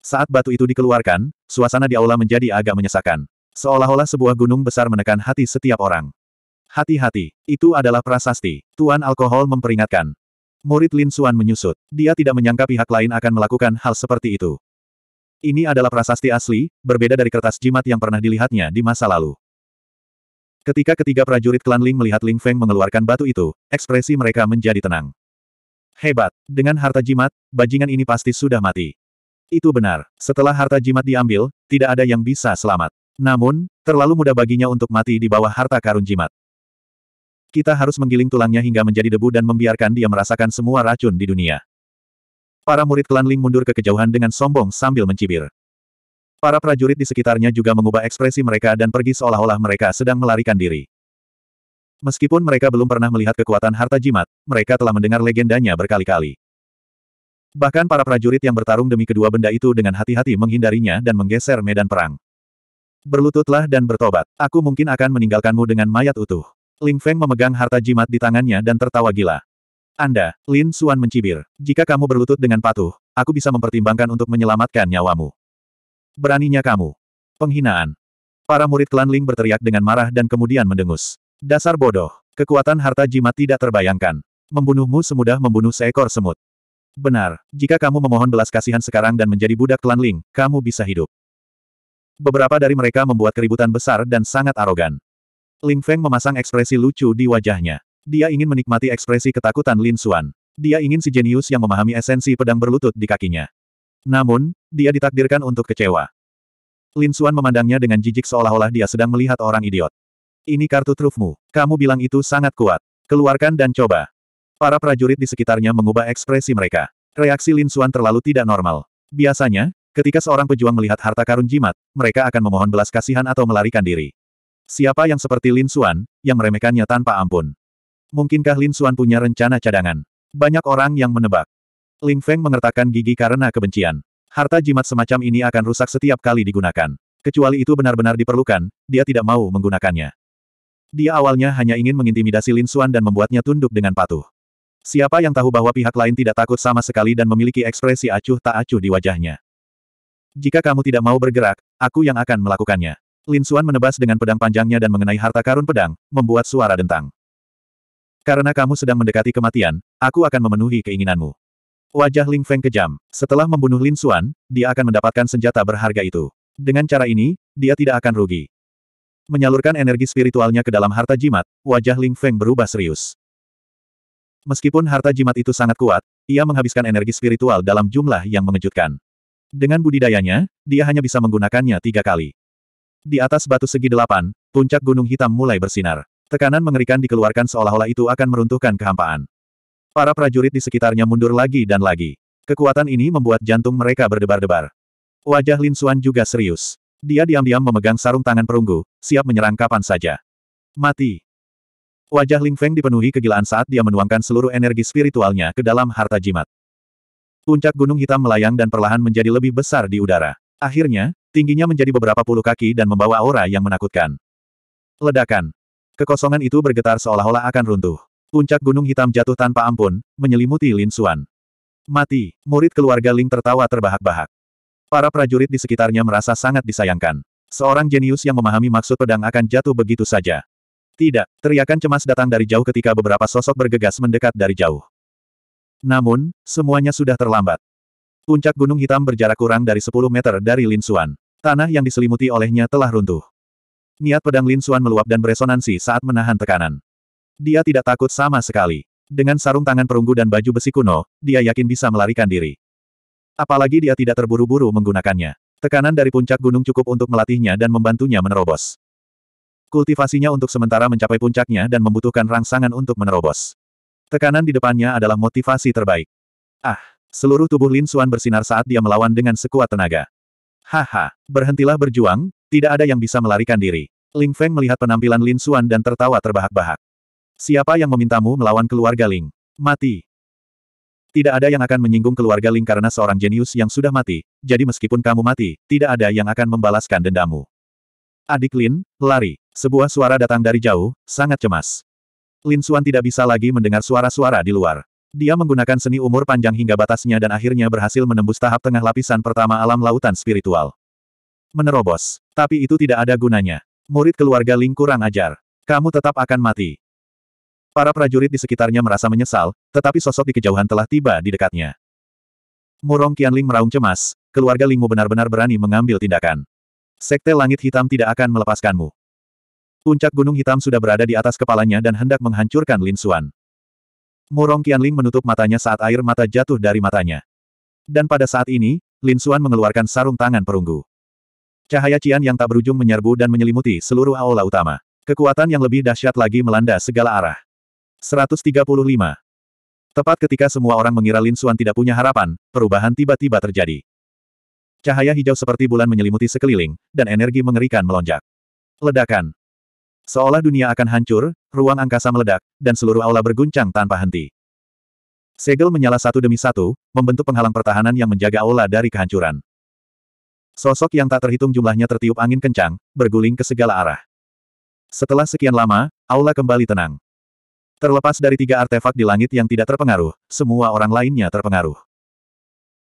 Speaker 1: Saat batu itu dikeluarkan, suasana di aula menjadi agak menyesakan. Seolah-olah sebuah gunung besar menekan hati setiap orang. Hati-hati, itu adalah prasasti. Tuan Alkohol memperingatkan. Murid Lin Xuan menyusut. Dia tidak menyangka pihak lain akan melakukan hal seperti itu. Ini adalah prasasti asli, berbeda dari kertas jimat yang pernah dilihatnya di masa lalu. Ketika ketiga prajurit klan Ling melihat Ling Feng mengeluarkan batu itu, ekspresi mereka menjadi tenang. Hebat, dengan harta jimat, bajingan ini pasti sudah mati. Itu benar, setelah harta jimat diambil, tidak ada yang bisa selamat. Namun, terlalu mudah baginya untuk mati di bawah harta karun jimat. Kita harus menggiling tulangnya hingga menjadi debu dan membiarkan dia merasakan semua racun di dunia. Para murid klan Ling mundur ke kejauhan dengan sombong sambil mencibir. Para prajurit di sekitarnya juga mengubah ekspresi mereka dan pergi seolah-olah mereka sedang melarikan diri. Meskipun mereka belum pernah melihat kekuatan harta jimat, mereka telah mendengar legendanya berkali-kali. Bahkan para prajurit yang bertarung demi kedua benda itu dengan hati-hati menghindarinya dan menggeser medan perang. Berlututlah dan bertobat, aku mungkin akan meninggalkanmu dengan mayat utuh. Ling Feng memegang harta jimat di tangannya dan tertawa gila. Anda, Lin Suan mencibir. Jika kamu berlutut dengan patuh, aku bisa mempertimbangkan untuk menyelamatkan nyawamu. Beraninya kamu. Penghinaan. Para murid klan Ling berteriak dengan marah dan kemudian mendengus. Dasar bodoh. Kekuatan harta jimat tidak terbayangkan. Membunuhmu semudah membunuh seekor semut. Benar, jika kamu memohon belas kasihan sekarang dan menjadi budak klan Ling, kamu bisa hidup. Beberapa dari mereka membuat keributan besar dan sangat arogan. Ling Feng memasang ekspresi lucu di wajahnya. Dia ingin menikmati ekspresi ketakutan Lin Xuan. Dia ingin si jenius yang memahami esensi pedang berlutut di kakinya. Namun, dia ditakdirkan untuk kecewa. Lin Xuan memandangnya dengan jijik seolah-olah dia sedang melihat orang idiot. Ini kartu trufmu. Kamu bilang itu sangat kuat. Keluarkan dan coba. Para prajurit di sekitarnya mengubah ekspresi mereka. Reaksi Lin Xuan terlalu tidak normal. Biasanya, ketika seorang pejuang melihat harta karun jimat, mereka akan memohon belas kasihan atau melarikan diri. Siapa yang seperti Lin Xuan, yang meremehkannya tanpa ampun? Mungkinkah Lin Xuan punya rencana cadangan? Banyak orang yang menebak. Ling Feng mengertakkan gigi karena kebencian. Harta jimat semacam ini akan rusak setiap kali digunakan. Kecuali itu benar-benar diperlukan, dia tidak mau menggunakannya. Dia awalnya hanya ingin mengintimidasi Lin Xuan dan membuatnya tunduk dengan patuh. Siapa yang tahu bahwa pihak lain tidak takut sama sekali dan memiliki ekspresi acuh tak acuh di wajahnya. Jika kamu tidak mau bergerak, aku yang akan melakukannya. Lin Xuan menebas dengan pedang panjangnya dan mengenai harta karun pedang, membuat suara dentang. Karena kamu sedang mendekati kematian, aku akan memenuhi keinginanmu. Wajah Ling Feng kejam. Setelah membunuh Lin Xuan, dia akan mendapatkan senjata berharga itu. Dengan cara ini, dia tidak akan rugi. Menyalurkan energi spiritualnya ke dalam harta jimat, wajah Ling Feng berubah serius. Meskipun harta jimat itu sangat kuat, ia menghabiskan energi spiritual dalam jumlah yang mengejutkan. Dengan budidayanya, dia hanya bisa menggunakannya tiga kali. Di atas batu segi delapan, puncak gunung hitam mulai bersinar. Tekanan mengerikan dikeluarkan seolah-olah itu akan meruntuhkan kehampaan. Para prajurit di sekitarnya mundur lagi dan lagi. Kekuatan ini membuat jantung mereka berdebar-debar. Wajah Lin Suan juga serius. Dia diam-diam memegang sarung tangan perunggu, siap menyerang kapan saja. Mati. Wajah Ling Feng dipenuhi kegilaan saat dia menuangkan seluruh energi spiritualnya ke dalam harta jimat. Puncak gunung hitam melayang dan perlahan menjadi lebih besar di udara. Akhirnya, tingginya menjadi beberapa puluh kaki dan membawa aura yang menakutkan. Ledakan. Kekosongan itu bergetar seolah-olah akan runtuh. Puncak gunung hitam jatuh tanpa ampun, menyelimuti Lin Xuan. Mati, murid keluarga Ling tertawa terbahak-bahak. Para prajurit di sekitarnya merasa sangat disayangkan. Seorang jenius yang memahami maksud pedang akan jatuh begitu saja. Tidak, teriakan cemas datang dari jauh ketika beberapa sosok bergegas mendekat dari jauh. Namun, semuanya sudah terlambat. Puncak gunung hitam berjarak kurang dari 10 meter dari Lin Xuan. Tanah yang diselimuti olehnya telah runtuh. Niat pedang Lin Suan meluap dan beresonansi saat menahan tekanan. Dia tidak takut sama sekali. Dengan sarung tangan perunggu dan baju besi kuno, dia yakin bisa melarikan diri. Apalagi dia tidak terburu-buru menggunakannya. Tekanan dari puncak gunung cukup untuk melatihnya dan membantunya menerobos. Kultivasinya untuk sementara mencapai puncaknya dan membutuhkan rangsangan untuk menerobos. Tekanan di depannya adalah motivasi terbaik. Ah, seluruh tubuh Lin Suan bersinar saat dia melawan dengan sekuat tenaga. Haha, berhentilah berjuang, tidak ada yang bisa melarikan diri. Ling Feng melihat penampilan Lin Xuan dan tertawa terbahak-bahak. Siapa yang memintamu melawan keluarga Ling? Mati. Tidak ada yang akan menyinggung keluarga Ling karena seorang jenius yang sudah mati, jadi meskipun kamu mati, tidak ada yang akan membalaskan dendamu. Adik Lin, lari. Sebuah suara datang dari jauh, sangat cemas. Lin Xuan tidak bisa lagi mendengar suara-suara di luar. Dia menggunakan seni umur panjang hingga batasnya dan akhirnya berhasil menembus tahap tengah lapisan pertama alam lautan spiritual. Menerobos. Tapi itu tidak ada gunanya. Murid keluarga Ling kurang ajar. Kamu tetap akan mati. Para prajurit di sekitarnya merasa menyesal, tetapi sosok di kejauhan telah tiba di dekatnya. Murong Qianling meraung cemas, keluarga Lingmu benar-benar berani mengambil tindakan. Sekte Langit Hitam tidak akan melepaskanmu. Puncak Gunung Hitam sudah berada di atas kepalanya dan hendak menghancurkan Lin Xuan. Murong Qianling menutup matanya saat air mata jatuh dari matanya. Dan pada saat ini, Lin Xuan mengeluarkan sarung tangan perunggu. Cahaya Cian yang tak berujung menyerbu dan menyelimuti seluruh aula utama. Kekuatan yang lebih dahsyat lagi melanda segala arah. 135. Tepat ketika semua orang mengira Lin Xuan tidak punya harapan, perubahan tiba-tiba terjadi. Cahaya hijau seperti bulan menyelimuti sekeliling, dan energi mengerikan melonjak. Ledakan. Seolah dunia akan hancur, ruang angkasa meledak, dan seluruh aula berguncang tanpa henti. Segel menyala satu demi satu, membentuk penghalang pertahanan yang menjaga aula dari kehancuran. Sosok yang tak terhitung jumlahnya tertiup angin kencang, berguling ke segala arah. Setelah sekian lama, aula kembali tenang. Terlepas dari tiga artefak di langit yang tidak terpengaruh, semua orang lainnya terpengaruh.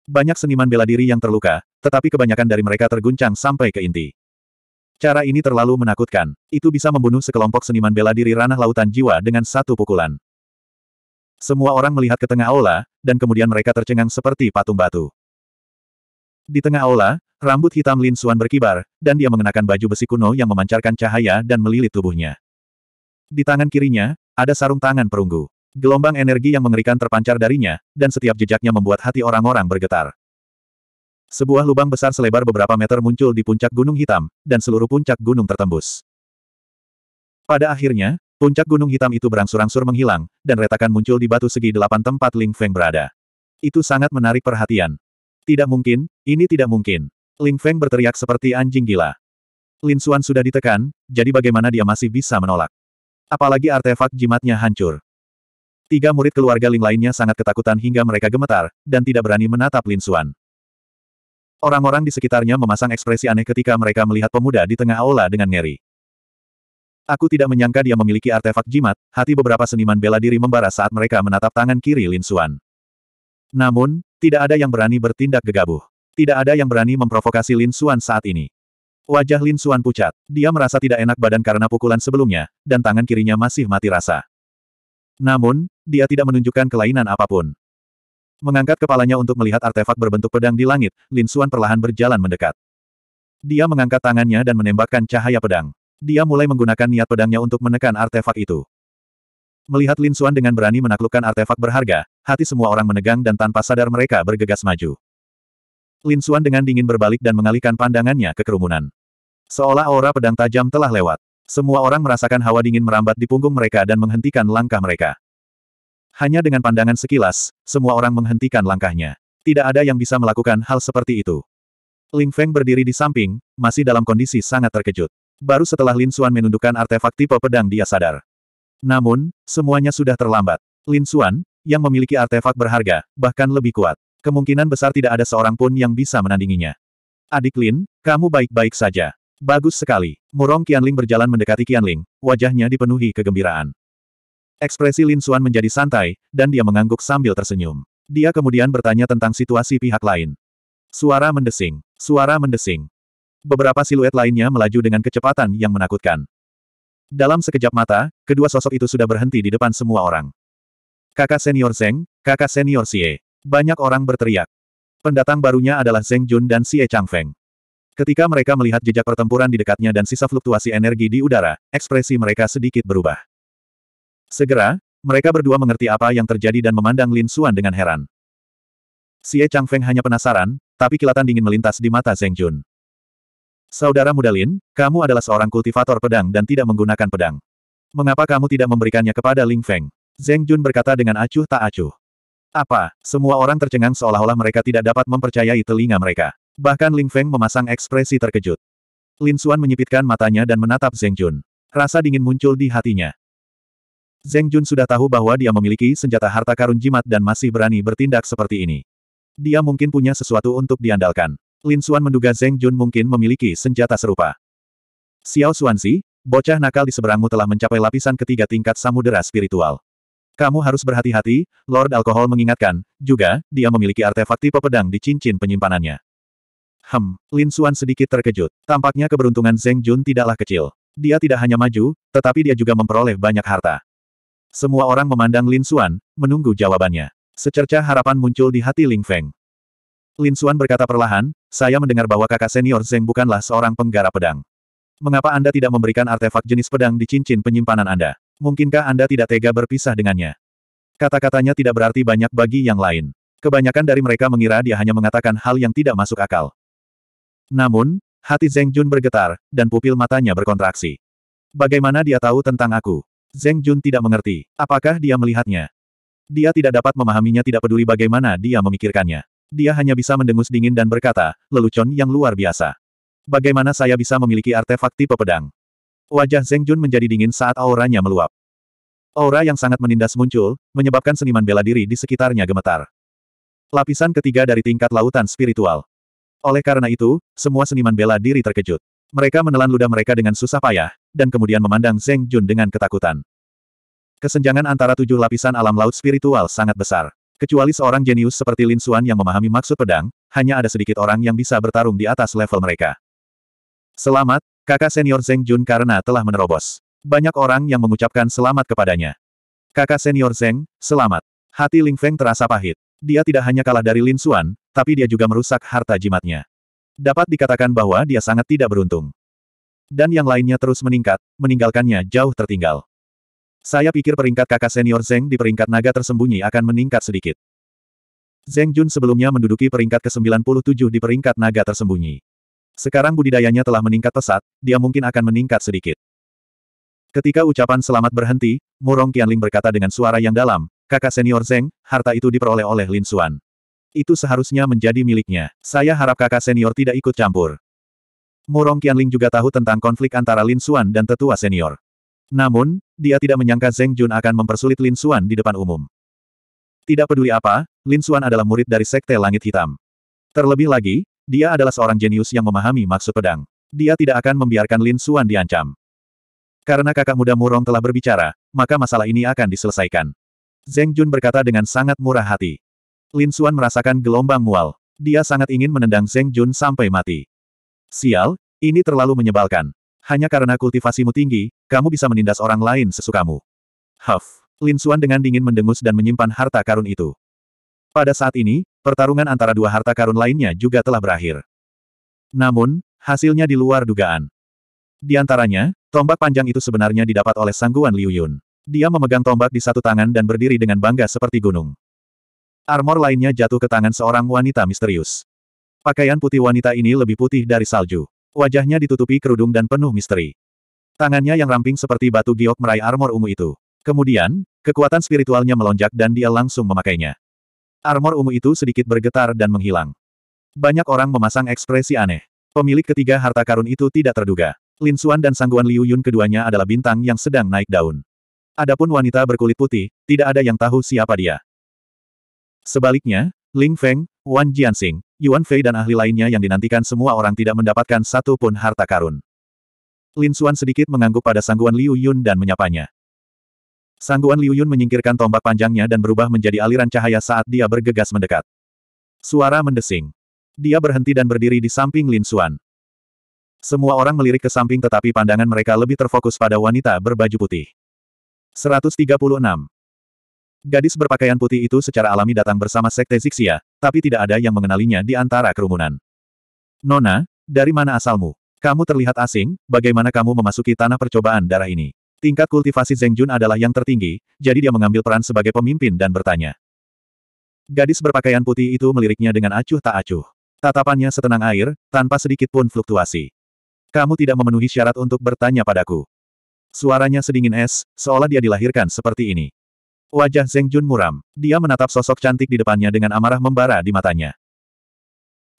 Speaker 1: Banyak seniman bela diri yang terluka, tetapi kebanyakan dari mereka terguncang sampai ke inti. Cara ini terlalu menakutkan. Itu bisa membunuh sekelompok seniman bela diri ranah lautan jiwa dengan satu pukulan. Semua orang melihat ke tengah aula, dan kemudian mereka tercengang seperti patung batu. Di tengah aula, Rambut hitam Lin Suan berkibar, dan dia mengenakan baju besi kuno yang memancarkan cahaya dan melilit tubuhnya. Di tangan kirinya, ada sarung tangan perunggu. Gelombang energi yang mengerikan terpancar darinya, dan setiap jejaknya membuat hati orang-orang bergetar. Sebuah lubang besar selebar beberapa meter muncul di puncak gunung hitam, dan seluruh puncak gunung tertembus. Pada akhirnya, puncak gunung hitam itu berangsur-angsur menghilang, dan retakan muncul di batu segi delapan tempat Ling Feng berada. Itu sangat menarik perhatian. Tidak mungkin, ini tidak mungkin. Ling Feng berteriak seperti anjing gila. Lin Xuan sudah ditekan, jadi bagaimana dia masih bisa menolak? Apalagi artefak jimatnya hancur. Tiga murid keluarga Ling lainnya sangat ketakutan hingga mereka gemetar, dan tidak berani menatap Lin Xuan. Orang-orang di sekitarnya memasang ekspresi aneh ketika mereka melihat pemuda di tengah aula dengan ngeri. Aku tidak menyangka dia memiliki artefak jimat, hati beberapa seniman bela diri membara saat mereka menatap tangan kiri Lin Xuan. Namun, tidak ada yang berani bertindak gegabah. Tidak ada yang berani memprovokasi Lin Xuan saat ini. Wajah Lin Xuan pucat. Dia merasa tidak enak badan karena pukulan sebelumnya, dan tangan kirinya masih mati rasa. Namun, dia tidak menunjukkan kelainan apapun. Mengangkat kepalanya untuk melihat artefak berbentuk pedang di langit, Lin Xuan perlahan berjalan mendekat. Dia mengangkat tangannya dan menembakkan cahaya pedang. Dia mulai menggunakan niat pedangnya untuk menekan artefak itu. Melihat Lin Xuan dengan berani menaklukkan artefak berharga, hati semua orang menegang dan tanpa sadar mereka bergegas maju. Lin Suan dengan dingin berbalik dan mengalihkan pandangannya ke kerumunan. Seolah aura pedang tajam telah lewat. Semua orang merasakan hawa dingin merambat di punggung mereka dan menghentikan langkah mereka. Hanya dengan pandangan sekilas, semua orang menghentikan langkahnya. Tidak ada yang bisa melakukan hal seperti itu. Ling Feng berdiri di samping, masih dalam kondisi sangat terkejut. Baru setelah Lin Xuan menundukkan artefak tipe pedang dia sadar. Namun, semuanya sudah terlambat. Lin Xuan, yang memiliki artefak berharga, bahkan lebih kuat. Kemungkinan besar tidak ada seorang pun yang bisa menandinginya. Adik Lin, kamu baik-baik saja. Bagus sekali. Murong Qianling berjalan mendekati Qianling, wajahnya dipenuhi kegembiraan. Ekspresi Lin Xuan menjadi santai, dan dia mengangguk sambil tersenyum. Dia kemudian bertanya tentang situasi pihak lain. Suara mendesing. Suara mendesing. Beberapa siluet lainnya melaju dengan kecepatan yang menakutkan. Dalam sekejap mata, kedua sosok itu sudah berhenti di depan semua orang. Kakak senior Zeng, kakak senior Xie. Banyak orang berteriak. Pendatang barunya adalah Zheng Jun dan Xie Feng. Ketika mereka melihat jejak pertempuran di dekatnya dan sisa fluktuasi energi di udara, ekspresi mereka sedikit berubah. Segera, mereka berdua mengerti apa yang terjadi dan memandang Lin Xuan dengan heran. Xie Feng hanya penasaran, tapi kilatan dingin melintas di mata Zheng Jun. Saudara muda Lin, kamu adalah seorang kultivator pedang dan tidak menggunakan pedang. Mengapa kamu tidak memberikannya kepada Ling Feng? Zheng Jun berkata dengan acuh tak acuh. Apa? Semua orang tercengang seolah-olah mereka tidak dapat mempercayai telinga mereka. Bahkan Ling Feng memasang ekspresi terkejut. Lin Xuan menyipitkan matanya dan menatap Zeng Jun. Rasa dingin muncul di hatinya. Zeng Jun sudah tahu bahwa dia memiliki senjata harta karun jimat dan masih berani bertindak seperti ini. Dia mungkin punya sesuatu untuk diandalkan. Lin Xuan menduga Zeng Jun mungkin memiliki senjata serupa. Xiao Xuanzi, bocah nakal di seberangmu telah mencapai lapisan ketiga tingkat samudera spiritual. Kamu harus berhati-hati, Lord Alkohol mengingatkan, juga, dia memiliki artefak tipe pedang di cincin penyimpanannya. Hem, Lin Xuan sedikit terkejut. Tampaknya keberuntungan Zheng Jun tidaklah kecil. Dia tidak hanya maju, tetapi dia juga memperoleh banyak harta. Semua orang memandang Lin Xuan, menunggu jawabannya. Secerca harapan muncul di hati Ling Feng. Lin Xuan berkata perlahan, saya mendengar bahwa kakak senior Zeng bukanlah seorang penggara pedang. Mengapa Anda tidak memberikan artefak jenis pedang di cincin penyimpanan Anda? Mungkinkah Anda tidak tega berpisah dengannya? Kata-katanya tidak berarti banyak bagi yang lain. Kebanyakan dari mereka mengira dia hanya mengatakan hal yang tidak masuk akal. Namun, hati Zeng Jun bergetar, dan pupil matanya berkontraksi. Bagaimana dia tahu tentang aku? Zeng Jun tidak mengerti. Apakah dia melihatnya? Dia tidak dapat memahaminya tidak peduli bagaimana dia memikirkannya. Dia hanya bisa mendengus dingin dan berkata, lelucon yang luar biasa. Bagaimana saya bisa memiliki artefak tipe pedang? Wajah Zeng Jun menjadi dingin saat auranya meluap. Aura yang sangat menindas muncul, menyebabkan seniman bela diri di sekitarnya gemetar. Lapisan ketiga dari tingkat lautan spiritual. Oleh karena itu, semua seniman bela diri terkejut. Mereka menelan ludah mereka dengan susah payah, dan kemudian memandang Zeng Jun dengan ketakutan. Kesenjangan antara tujuh lapisan alam laut spiritual sangat besar. Kecuali seorang jenius seperti Lin Xuan yang memahami maksud pedang, hanya ada sedikit orang yang bisa bertarung di atas level mereka. Selamat, kakak senior Zeng Jun karena telah menerobos. Banyak orang yang mengucapkan selamat kepadanya. Kakak senior Zeng, selamat. Hati Ling Feng terasa pahit. Dia tidak hanya kalah dari Lin Xuan, tapi dia juga merusak harta jimatnya. Dapat dikatakan bahwa dia sangat tidak beruntung. Dan yang lainnya terus meningkat, meninggalkannya jauh tertinggal. Saya pikir peringkat kakak senior Zeng di peringkat naga tersembunyi akan meningkat sedikit. Zeng Jun sebelumnya menduduki peringkat ke-97 di peringkat naga tersembunyi. Sekarang budidayanya telah meningkat pesat, dia mungkin akan meningkat sedikit. Ketika ucapan selamat berhenti, Murong Qianling berkata dengan suara yang dalam, kakak senior Zeng, harta itu diperoleh oleh Lin Xuan. Itu seharusnya menjadi miliknya. Saya harap kakak senior tidak ikut campur. Murong Qianling juga tahu tentang konflik antara Lin Xuan dan tetua senior. Namun, dia tidak menyangka Zeng Jun akan mempersulit Lin Xuan di depan umum. Tidak peduli apa, Lin Xuan adalah murid dari Sekte Langit Hitam. Terlebih lagi, dia adalah seorang jenius yang memahami maksud pedang. Dia tidak akan membiarkan Lin Xuan diancam. Karena kakak muda Murong telah berbicara, maka masalah ini akan diselesaikan. Zeng Jun berkata dengan sangat murah hati. Lin Xuan merasakan gelombang mual. Dia sangat ingin menendang Zeng Jun sampai mati. Sial, ini terlalu menyebalkan. Hanya karena kultivasimu tinggi, kamu bisa menindas orang lain sesukamu. Huff. Lin Xuan dengan dingin mendengus dan menyimpan harta karun itu. Pada saat ini, Pertarungan antara dua harta karun lainnya juga telah berakhir. Namun, hasilnya di luar dugaan. Di antaranya, tombak panjang itu sebenarnya didapat oleh sangguan Liu Yun. Dia memegang tombak di satu tangan dan berdiri dengan bangga seperti gunung. Armor lainnya jatuh ke tangan seorang wanita misterius. Pakaian putih wanita ini lebih putih dari salju. Wajahnya ditutupi kerudung dan penuh misteri. Tangannya yang ramping seperti batu giok meraih armor ungu itu. Kemudian, kekuatan spiritualnya melonjak dan dia langsung memakainya. Armor ungu itu sedikit bergetar dan menghilang. Banyak orang memasang ekspresi aneh. Pemilik ketiga harta karun itu tidak terduga. Lin Suan dan Sangguan Liu Yun keduanya adalah bintang yang sedang naik daun. Adapun wanita berkulit putih, tidak ada yang tahu siapa dia. Sebaliknya, Ling Feng, Wan Jianxing, Yuan Fei dan ahli lainnya yang dinantikan semua orang tidak mendapatkan satu pun harta karun. Lin Suan sedikit mengangguk pada sangguan Liu Yun dan menyapanya. Sangguan Liu Yun menyingkirkan tombak panjangnya dan berubah menjadi aliran cahaya saat dia bergegas mendekat. Suara mendesing. Dia berhenti dan berdiri di samping Lin Xuan. Semua orang melirik ke samping tetapi pandangan mereka lebih terfokus pada wanita berbaju putih. 136. Gadis berpakaian putih itu secara alami datang bersama Sekte Zixia, tapi tidak ada yang mengenalinya di antara kerumunan. Nona, dari mana asalmu? Kamu terlihat asing, bagaimana kamu memasuki tanah percobaan darah ini? Tingkat kultivasi Zeng Jun adalah yang tertinggi, jadi dia mengambil peran sebagai pemimpin dan bertanya. Gadis berpakaian putih itu meliriknya dengan acuh tak acuh. Tatapannya setenang air, tanpa sedikit pun fluktuasi. Kamu tidak memenuhi syarat untuk bertanya padaku. Suaranya sedingin es, seolah dia dilahirkan seperti ini. Wajah Zeng Jun muram. Dia menatap sosok cantik di depannya dengan amarah membara di matanya.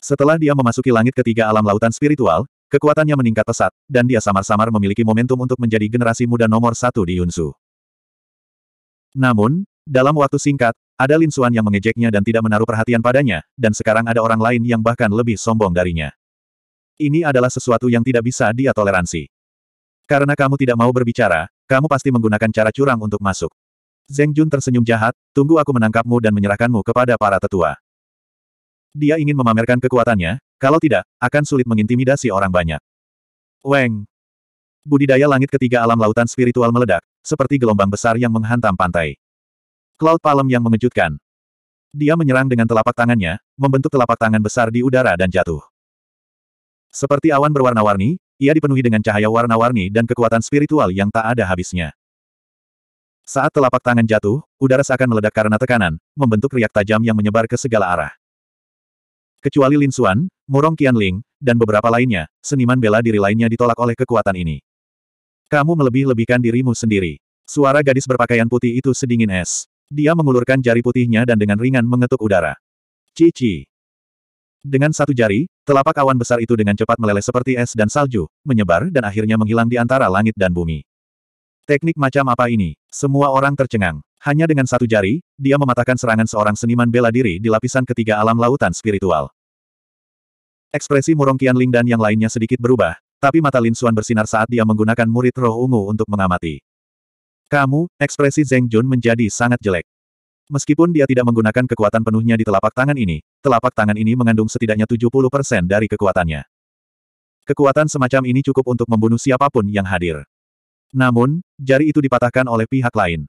Speaker 1: Setelah dia memasuki langit ketiga alam lautan spiritual, Kekuatannya meningkat pesat, dan dia samar-samar memiliki momentum untuk menjadi generasi muda nomor satu di Yunsu. Namun, dalam waktu singkat, ada Lin Xuan yang mengejeknya dan tidak menaruh perhatian padanya, dan sekarang ada orang lain yang bahkan lebih sombong darinya. Ini adalah sesuatu yang tidak bisa dia toleransi. Karena kamu tidak mau berbicara, kamu pasti menggunakan cara curang untuk masuk. Zeng Jun tersenyum jahat, tunggu aku menangkapmu dan menyerahkanmu kepada para tetua. Dia ingin memamerkan kekuatannya, kalau tidak, akan sulit mengintimidasi orang banyak. Weng. Budidaya langit ketiga alam lautan spiritual meledak, seperti gelombang besar yang menghantam pantai. Cloud palem yang mengejutkan. Dia menyerang dengan telapak tangannya, membentuk telapak tangan besar di udara dan jatuh. Seperti awan berwarna-warni, ia dipenuhi dengan cahaya warna-warni dan kekuatan spiritual yang tak ada habisnya. Saat telapak tangan jatuh, udara seakan meledak karena tekanan, membentuk riak tajam yang menyebar ke segala arah. Kecuali Lin Xuan, Murong Qianling, dan beberapa lainnya, seniman bela diri lainnya ditolak oleh kekuatan ini. Kamu melebih-lebihkan dirimu sendiri. Suara gadis berpakaian putih itu sedingin es. Dia mengulurkan jari putihnya dan dengan ringan mengetuk udara. Cici. Dengan satu jari, telapak awan besar itu dengan cepat meleleh seperti es dan salju, menyebar dan akhirnya menghilang di antara langit dan bumi. Teknik macam apa ini? Semua orang tercengang. Hanya dengan satu jari, dia mematahkan serangan seorang seniman bela diri di lapisan ketiga alam lautan spiritual. Ekspresi Murong Qianling dan yang lainnya sedikit berubah, tapi mata Lin Xuan bersinar saat dia menggunakan murid roh ungu untuk mengamati. Kamu, ekspresi Zeng Jun menjadi sangat jelek. Meskipun dia tidak menggunakan kekuatan penuhnya di telapak tangan ini, telapak tangan ini mengandung setidaknya 70% dari kekuatannya. Kekuatan semacam ini cukup untuk membunuh siapapun yang hadir. Namun, jari itu dipatahkan oleh pihak lain.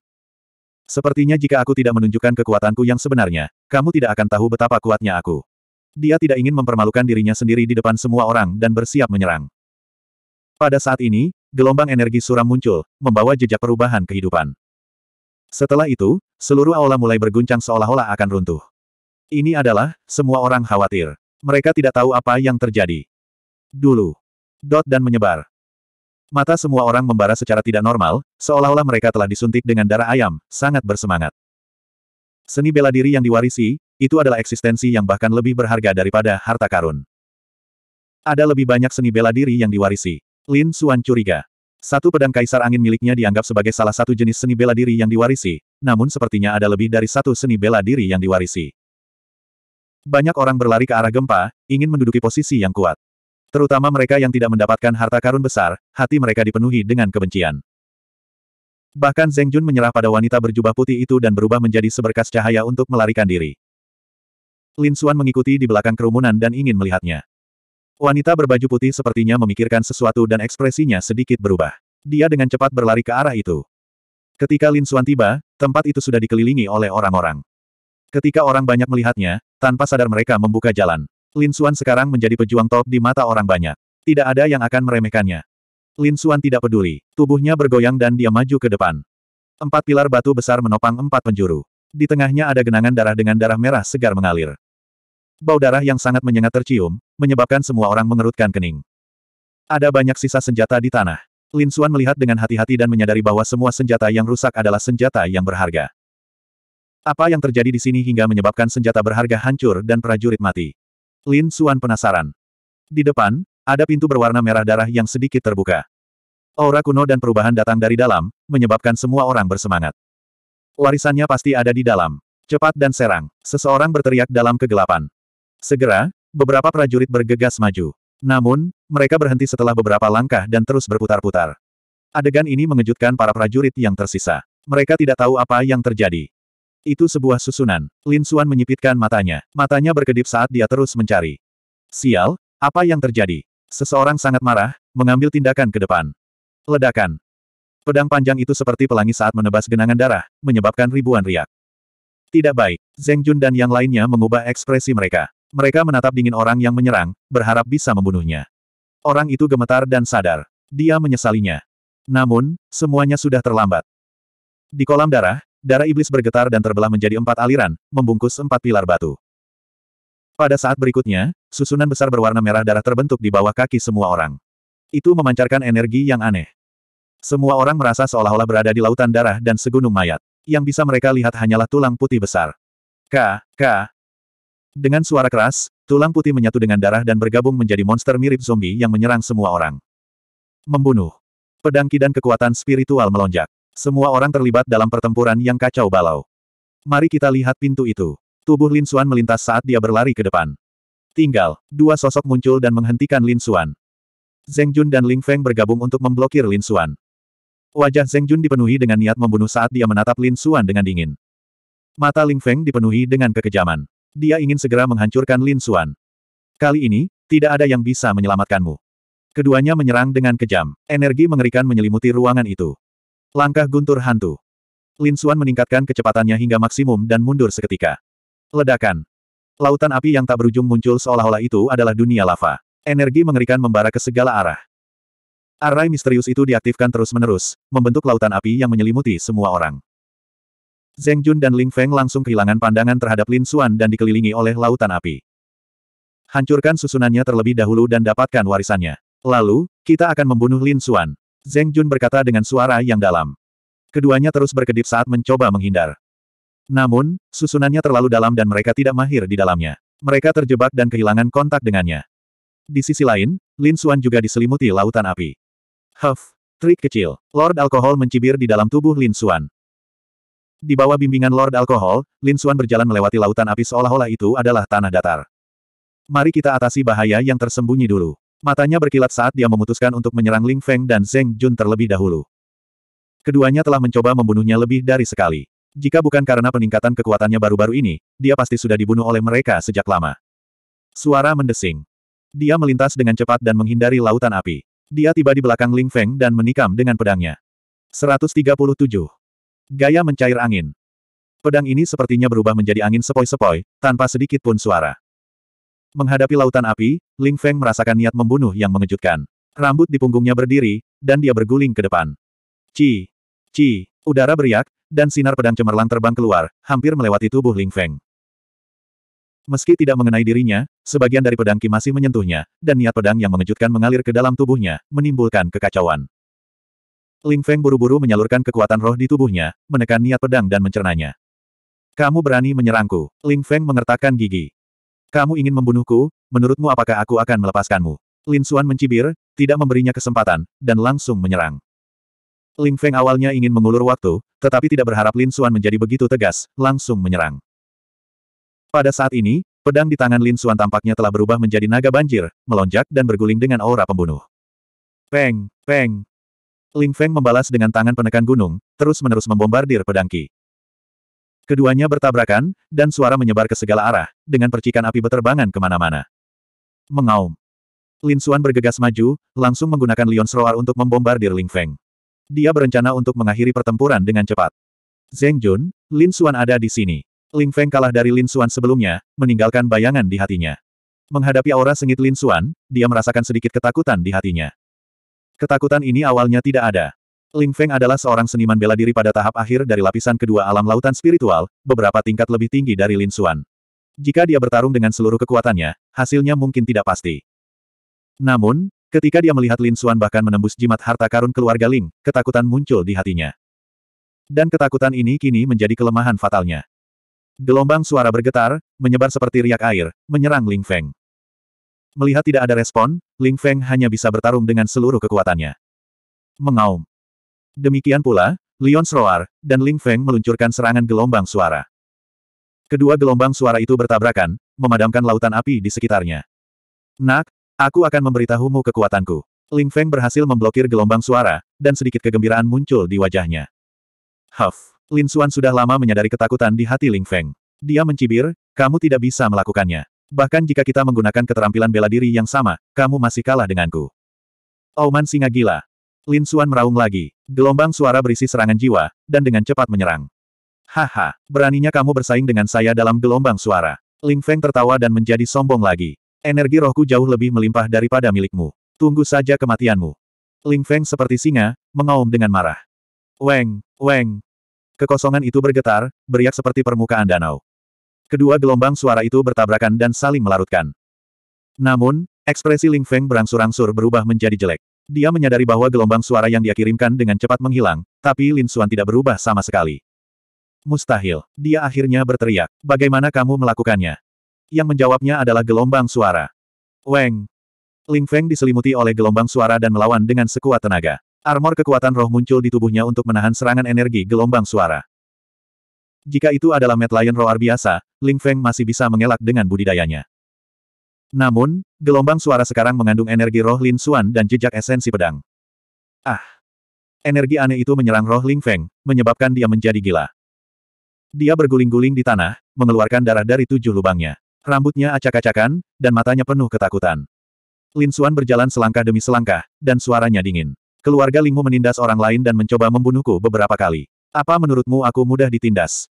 Speaker 1: Sepertinya jika aku tidak menunjukkan kekuatanku yang sebenarnya, kamu tidak akan tahu betapa kuatnya aku. Dia tidak ingin mempermalukan dirinya sendiri di depan semua orang dan bersiap menyerang. Pada saat ini, gelombang energi suram muncul, membawa jejak perubahan kehidupan. Setelah itu, seluruh aula mulai berguncang seolah-olah akan runtuh. Ini adalah, semua orang khawatir. Mereka tidak tahu apa yang terjadi. Dulu. Dot dan menyebar. Mata semua orang membara secara tidak normal, seolah-olah mereka telah disuntik dengan darah ayam, sangat bersemangat. Seni bela diri yang diwarisi, itu adalah eksistensi yang bahkan lebih berharga daripada harta karun. Ada lebih banyak seni bela diri yang diwarisi. Lin Suan curiga. Satu pedang kaisar angin miliknya dianggap sebagai salah satu jenis seni bela diri yang diwarisi, namun sepertinya ada lebih dari satu seni bela diri yang diwarisi. Banyak orang berlari ke arah gempa, ingin menduduki posisi yang kuat. Terutama mereka yang tidak mendapatkan harta karun besar, hati mereka dipenuhi dengan kebencian. Bahkan Zeng Jun menyerah pada wanita berjubah putih itu dan berubah menjadi seberkas cahaya untuk melarikan diri. Lin Xuan mengikuti di belakang kerumunan dan ingin melihatnya. Wanita berbaju putih sepertinya memikirkan sesuatu dan ekspresinya sedikit berubah. Dia dengan cepat berlari ke arah itu. Ketika Lin Xuan tiba, tempat itu sudah dikelilingi oleh orang-orang. Ketika orang banyak melihatnya, tanpa sadar mereka membuka jalan. Lin Xuan sekarang menjadi pejuang top di mata orang banyak. Tidak ada yang akan meremehkannya. Lin Xuan tidak peduli. Tubuhnya bergoyang dan dia maju ke depan. Empat pilar batu besar menopang empat penjuru. Di tengahnya ada genangan darah dengan darah merah segar mengalir. Bau darah yang sangat menyengat tercium, menyebabkan semua orang mengerutkan kening. Ada banyak sisa senjata di tanah. Lin Xuan melihat dengan hati-hati dan menyadari bahwa semua senjata yang rusak adalah senjata yang berharga. Apa yang terjadi di sini hingga menyebabkan senjata berharga hancur dan prajurit mati? Lin Suan penasaran. Di depan, ada pintu berwarna merah darah yang sedikit terbuka. Aura kuno dan perubahan datang dari dalam, menyebabkan semua orang bersemangat. Warisannya pasti ada di dalam. Cepat dan serang. Seseorang berteriak dalam kegelapan. Segera, beberapa prajurit bergegas maju. Namun, mereka berhenti setelah beberapa langkah dan terus berputar-putar. Adegan ini mengejutkan para prajurit yang tersisa. Mereka tidak tahu apa yang terjadi. Itu sebuah susunan. Lin Suan menyipitkan matanya. Matanya berkedip saat dia terus mencari. Sial, apa yang terjadi? Seseorang sangat marah, mengambil tindakan ke depan. Ledakan. Pedang panjang itu seperti pelangi saat menebas genangan darah, menyebabkan ribuan riak. Tidak baik. Zeng Jun dan yang lainnya mengubah ekspresi mereka. Mereka menatap dingin orang yang menyerang, berharap bisa membunuhnya. Orang itu gemetar dan sadar. Dia menyesalinya. Namun, semuanya sudah terlambat. Di kolam darah, Darah iblis bergetar dan terbelah menjadi empat aliran, membungkus empat pilar batu. Pada saat berikutnya, susunan besar berwarna merah darah terbentuk di bawah kaki semua orang. Itu memancarkan energi yang aneh. Semua orang merasa seolah-olah berada di lautan darah dan segunung mayat. Yang bisa mereka lihat hanyalah tulang putih besar. K, K. Dengan suara keras, tulang putih menyatu dengan darah dan bergabung menjadi monster mirip zombie yang menyerang semua orang. Membunuh. Pedang dan kekuatan spiritual melonjak. Semua orang terlibat dalam pertempuran yang kacau balau. Mari kita lihat pintu itu. Tubuh Lin Xuan melintas saat dia berlari ke depan. Tinggal, dua sosok muncul dan menghentikan Lin Xuan. Zeng Jun dan Ling Feng bergabung untuk memblokir Lin Xuan. Wajah Zeng Jun dipenuhi dengan niat membunuh saat dia menatap Lin Xuan dengan dingin. Mata Ling Feng dipenuhi dengan kekejaman. Dia ingin segera menghancurkan Lin Xuan. Kali ini, tidak ada yang bisa menyelamatkanmu. Keduanya menyerang dengan kejam. Energi mengerikan menyelimuti ruangan itu. Langkah guntur hantu. Lin Xuan meningkatkan kecepatannya hingga maksimum dan mundur seketika. Ledakan. Lautan api yang tak berujung muncul seolah-olah itu adalah dunia lava. Energi mengerikan membara ke segala arah. Arai misterius itu diaktifkan terus-menerus, membentuk lautan api yang menyelimuti semua orang. Zeng Jun dan Ling Feng langsung kehilangan pandangan terhadap Lin Xuan dan dikelilingi oleh lautan api. Hancurkan susunannya terlebih dahulu dan dapatkan warisannya. Lalu, kita akan membunuh Lin Xuan. Zeng Jun berkata dengan suara yang dalam. Keduanya terus berkedip saat mencoba menghindar. Namun, susunannya terlalu dalam dan mereka tidak mahir di dalamnya. Mereka terjebak dan kehilangan kontak dengannya. Di sisi lain, Lin Xuan juga diselimuti lautan api. Huff, trik kecil. Lord Alkohol mencibir di dalam tubuh Lin Xuan. Di bawah bimbingan Lord Alkohol, Lin Xuan berjalan melewati lautan api seolah-olah itu adalah tanah datar. Mari kita atasi bahaya yang tersembunyi dulu. Matanya berkilat saat dia memutuskan untuk menyerang Ling Feng dan Zeng Jun terlebih dahulu. Keduanya telah mencoba membunuhnya lebih dari sekali. Jika bukan karena peningkatan kekuatannya baru-baru ini, dia pasti sudah dibunuh oleh mereka sejak lama. Suara mendesing. Dia melintas dengan cepat dan menghindari lautan api. Dia tiba di belakang Ling Feng dan menikam dengan pedangnya. 137. Gaya mencair angin. Pedang ini sepertinya berubah menjadi angin sepoi-sepoi, tanpa sedikit pun suara. Menghadapi lautan api, Ling Feng merasakan niat membunuh yang mengejutkan. Rambut di punggungnya berdiri, dan dia berguling ke depan. Ci! Ci! Udara beriak, dan sinar pedang cemerlang terbang keluar, hampir melewati tubuh Ling Feng. Meski tidak mengenai dirinya, sebagian dari pedang Qi masih menyentuhnya, dan niat pedang yang mengejutkan mengalir ke dalam tubuhnya, menimbulkan kekacauan. Ling Feng buru-buru menyalurkan kekuatan roh di tubuhnya, menekan niat pedang dan mencernanya. Kamu berani menyerangku, Ling Feng mengertakkan gigi. Kamu ingin membunuhku, menurutmu apakah aku akan melepaskanmu? Lin Xuan mencibir, tidak memberinya kesempatan, dan langsung menyerang. Ling Feng awalnya ingin mengulur waktu, tetapi tidak berharap Lin Xuan menjadi begitu tegas, langsung menyerang. Pada saat ini, pedang di tangan Lin Xuan tampaknya telah berubah menjadi naga banjir, melonjak dan berguling dengan aura pembunuh. Peng, peng. Ling Feng membalas dengan tangan penekan gunung, terus-menerus membombardir pedang Qi. Keduanya bertabrakan, dan suara menyebar ke segala arah, dengan percikan api beterbangan kemana-mana. Mengaum. Lin Xuan bergegas maju, langsung menggunakan Lion's Roar untuk membombardir Ling Feng. Dia berencana untuk mengakhiri pertempuran dengan cepat. Zeng Jun, Lin Xuan ada di sini. Ling Feng kalah dari Lin Xuan sebelumnya, meninggalkan bayangan di hatinya. Menghadapi aura sengit Lin Xuan, dia merasakan sedikit ketakutan di hatinya. Ketakutan ini awalnya tidak ada. Ling Feng adalah seorang seniman bela diri pada tahap akhir dari lapisan kedua alam lautan spiritual, beberapa tingkat lebih tinggi dari Lin Xuan. Jika dia bertarung dengan seluruh kekuatannya, hasilnya mungkin tidak pasti. Namun, ketika dia melihat Lin Xuan bahkan menembus jimat harta karun keluarga Ling, ketakutan muncul di hatinya. Dan ketakutan ini kini menjadi kelemahan fatalnya. Gelombang suara bergetar, menyebar seperti riak air, menyerang Ling Feng. Melihat tidak ada respon, Ling Feng hanya bisa bertarung dengan seluruh kekuatannya. Mengaum. Demikian pula, Leon Sroar dan Ling Feng meluncurkan serangan gelombang suara. Kedua gelombang suara itu bertabrakan, memadamkan lautan api di sekitarnya. Nak, aku akan memberitahumu kekuatanku. Ling Feng berhasil memblokir gelombang suara, dan sedikit kegembiraan muncul di wajahnya. Huff, Lin Xuan sudah lama menyadari ketakutan di hati Ling Feng. Dia mencibir, kamu tidak bisa melakukannya. Bahkan jika kita menggunakan keterampilan bela diri yang sama, kamu masih kalah denganku. Auman singa gila, Lin Suan meraung lagi. Gelombang suara berisi serangan jiwa, dan dengan cepat menyerang. Haha, beraninya kamu bersaing dengan saya dalam gelombang suara. Ling Feng tertawa dan menjadi sombong lagi. Energi rohku jauh lebih melimpah daripada milikmu. Tunggu saja kematianmu. Ling Feng seperti singa, mengaum dengan marah. Weng, weng. Kekosongan itu bergetar, beriak seperti permukaan danau. Kedua gelombang suara itu bertabrakan dan saling melarutkan. Namun, ekspresi Ling Feng berangsur-angsur berubah menjadi jelek. Dia menyadari bahwa gelombang suara yang dia kirimkan dengan cepat menghilang, tapi Lin Suan tidak berubah sama sekali. Mustahil. Dia akhirnya berteriak. Bagaimana kamu melakukannya? Yang menjawabnya adalah gelombang suara. Weng. Ling Feng diselimuti oleh gelombang suara dan melawan dengan sekuat tenaga. Armor kekuatan roh muncul di tubuhnya untuk menahan serangan energi gelombang suara. Jika itu adalah Mad Lion Roar biasa, Ling Feng masih bisa mengelak dengan budidayanya. Namun, gelombang suara sekarang mengandung energi roh Lin Xuan dan jejak esensi pedang. Ah! Energi aneh itu menyerang roh Ling Feng, menyebabkan dia menjadi gila. Dia berguling-guling di tanah, mengeluarkan darah dari tujuh lubangnya. Rambutnya acak-acakan, dan matanya penuh ketakutan. Lin Xuan berjalan selangkah demi selangkah, dan suaranya dingin. Keluarga Lingmu menindas orang lain dan mencoba membunuhku beberapa kali. Apa menurutmu aku mudah ditindas?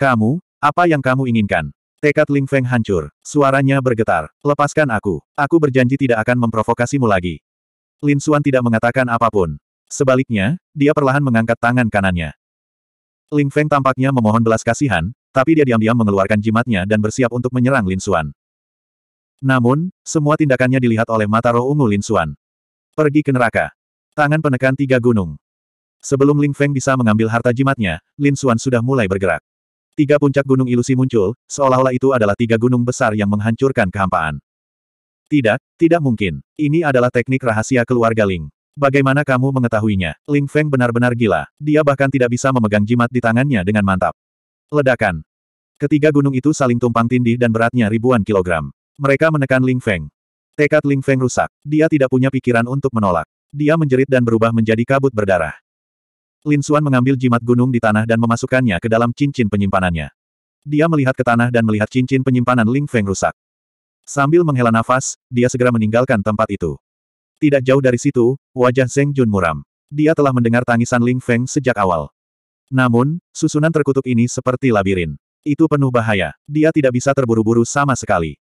Speaker 1: Kamu, apa yang kamu inginkan? Tekad Ling Feng hancur. Suaranya bergetar. Lepaskan aku. Aku berjanji tidak akan memprovokasimu lagi. Lin Xuan tidak mengatakan apapun. Sebaliknya, dia perlahan mengangkat tangan kanannya. Ling Feng tampaknya memohon belas kasihan, tapi dia diam-diam mengeluarkan jimatnya dan bersiap untuk menyerang Lin Xuan. Namun, semua tindakannya dilihat oleh mata roh ungu Lin Xuan. Pergi ke neraka. Tangan penekan tiga gunung. Sebelum Ling Feng bisa mengambil harta jimatnya, Lin Xuan sudah mulai bergerak. Tiga puncak gunung ilusi muncul, seolah-olah itu adalah tiga gunung besar yang menghancurkan kehampaan. Tidak, tidak mungkin. Ini adalah teknik rahasia keluarga Ling. Bagaimana kamu mengetahuinya? Ling Feng benar-benar gila. Dia bahkan tidak bisa memegang jimat di tangannya dengan mantap. Ledakan. Ketiga gunung itu saling tumpang tindih dan beratnya ribuan kilogram. Mereka menekan Ling Feng. Tekad Ling Feng rusak. Dia tidak punya pikiran untuk menolak. Dia menjerit dan berubah menjadi kabut berdarah. Lin Suan mengambil jimat gunung di tanah dan memasukkannya ke dalam cincin penyimpanannya. Dia melihat ke tanah dan melihat cincin penyimpanan Ling Feng rusak. Sambil menghela nafas, dia segera meninggalkan tempat itu. Tidak jauh dari situ, wajah Zeng Jun muram. Dia telah mendengar tangisan Ling Feng sejak awal. Namun, susunan terkutuk ini seperti labirin. Itu penuh bahaya. Dia tidak bisa terburu-buru sama sekali.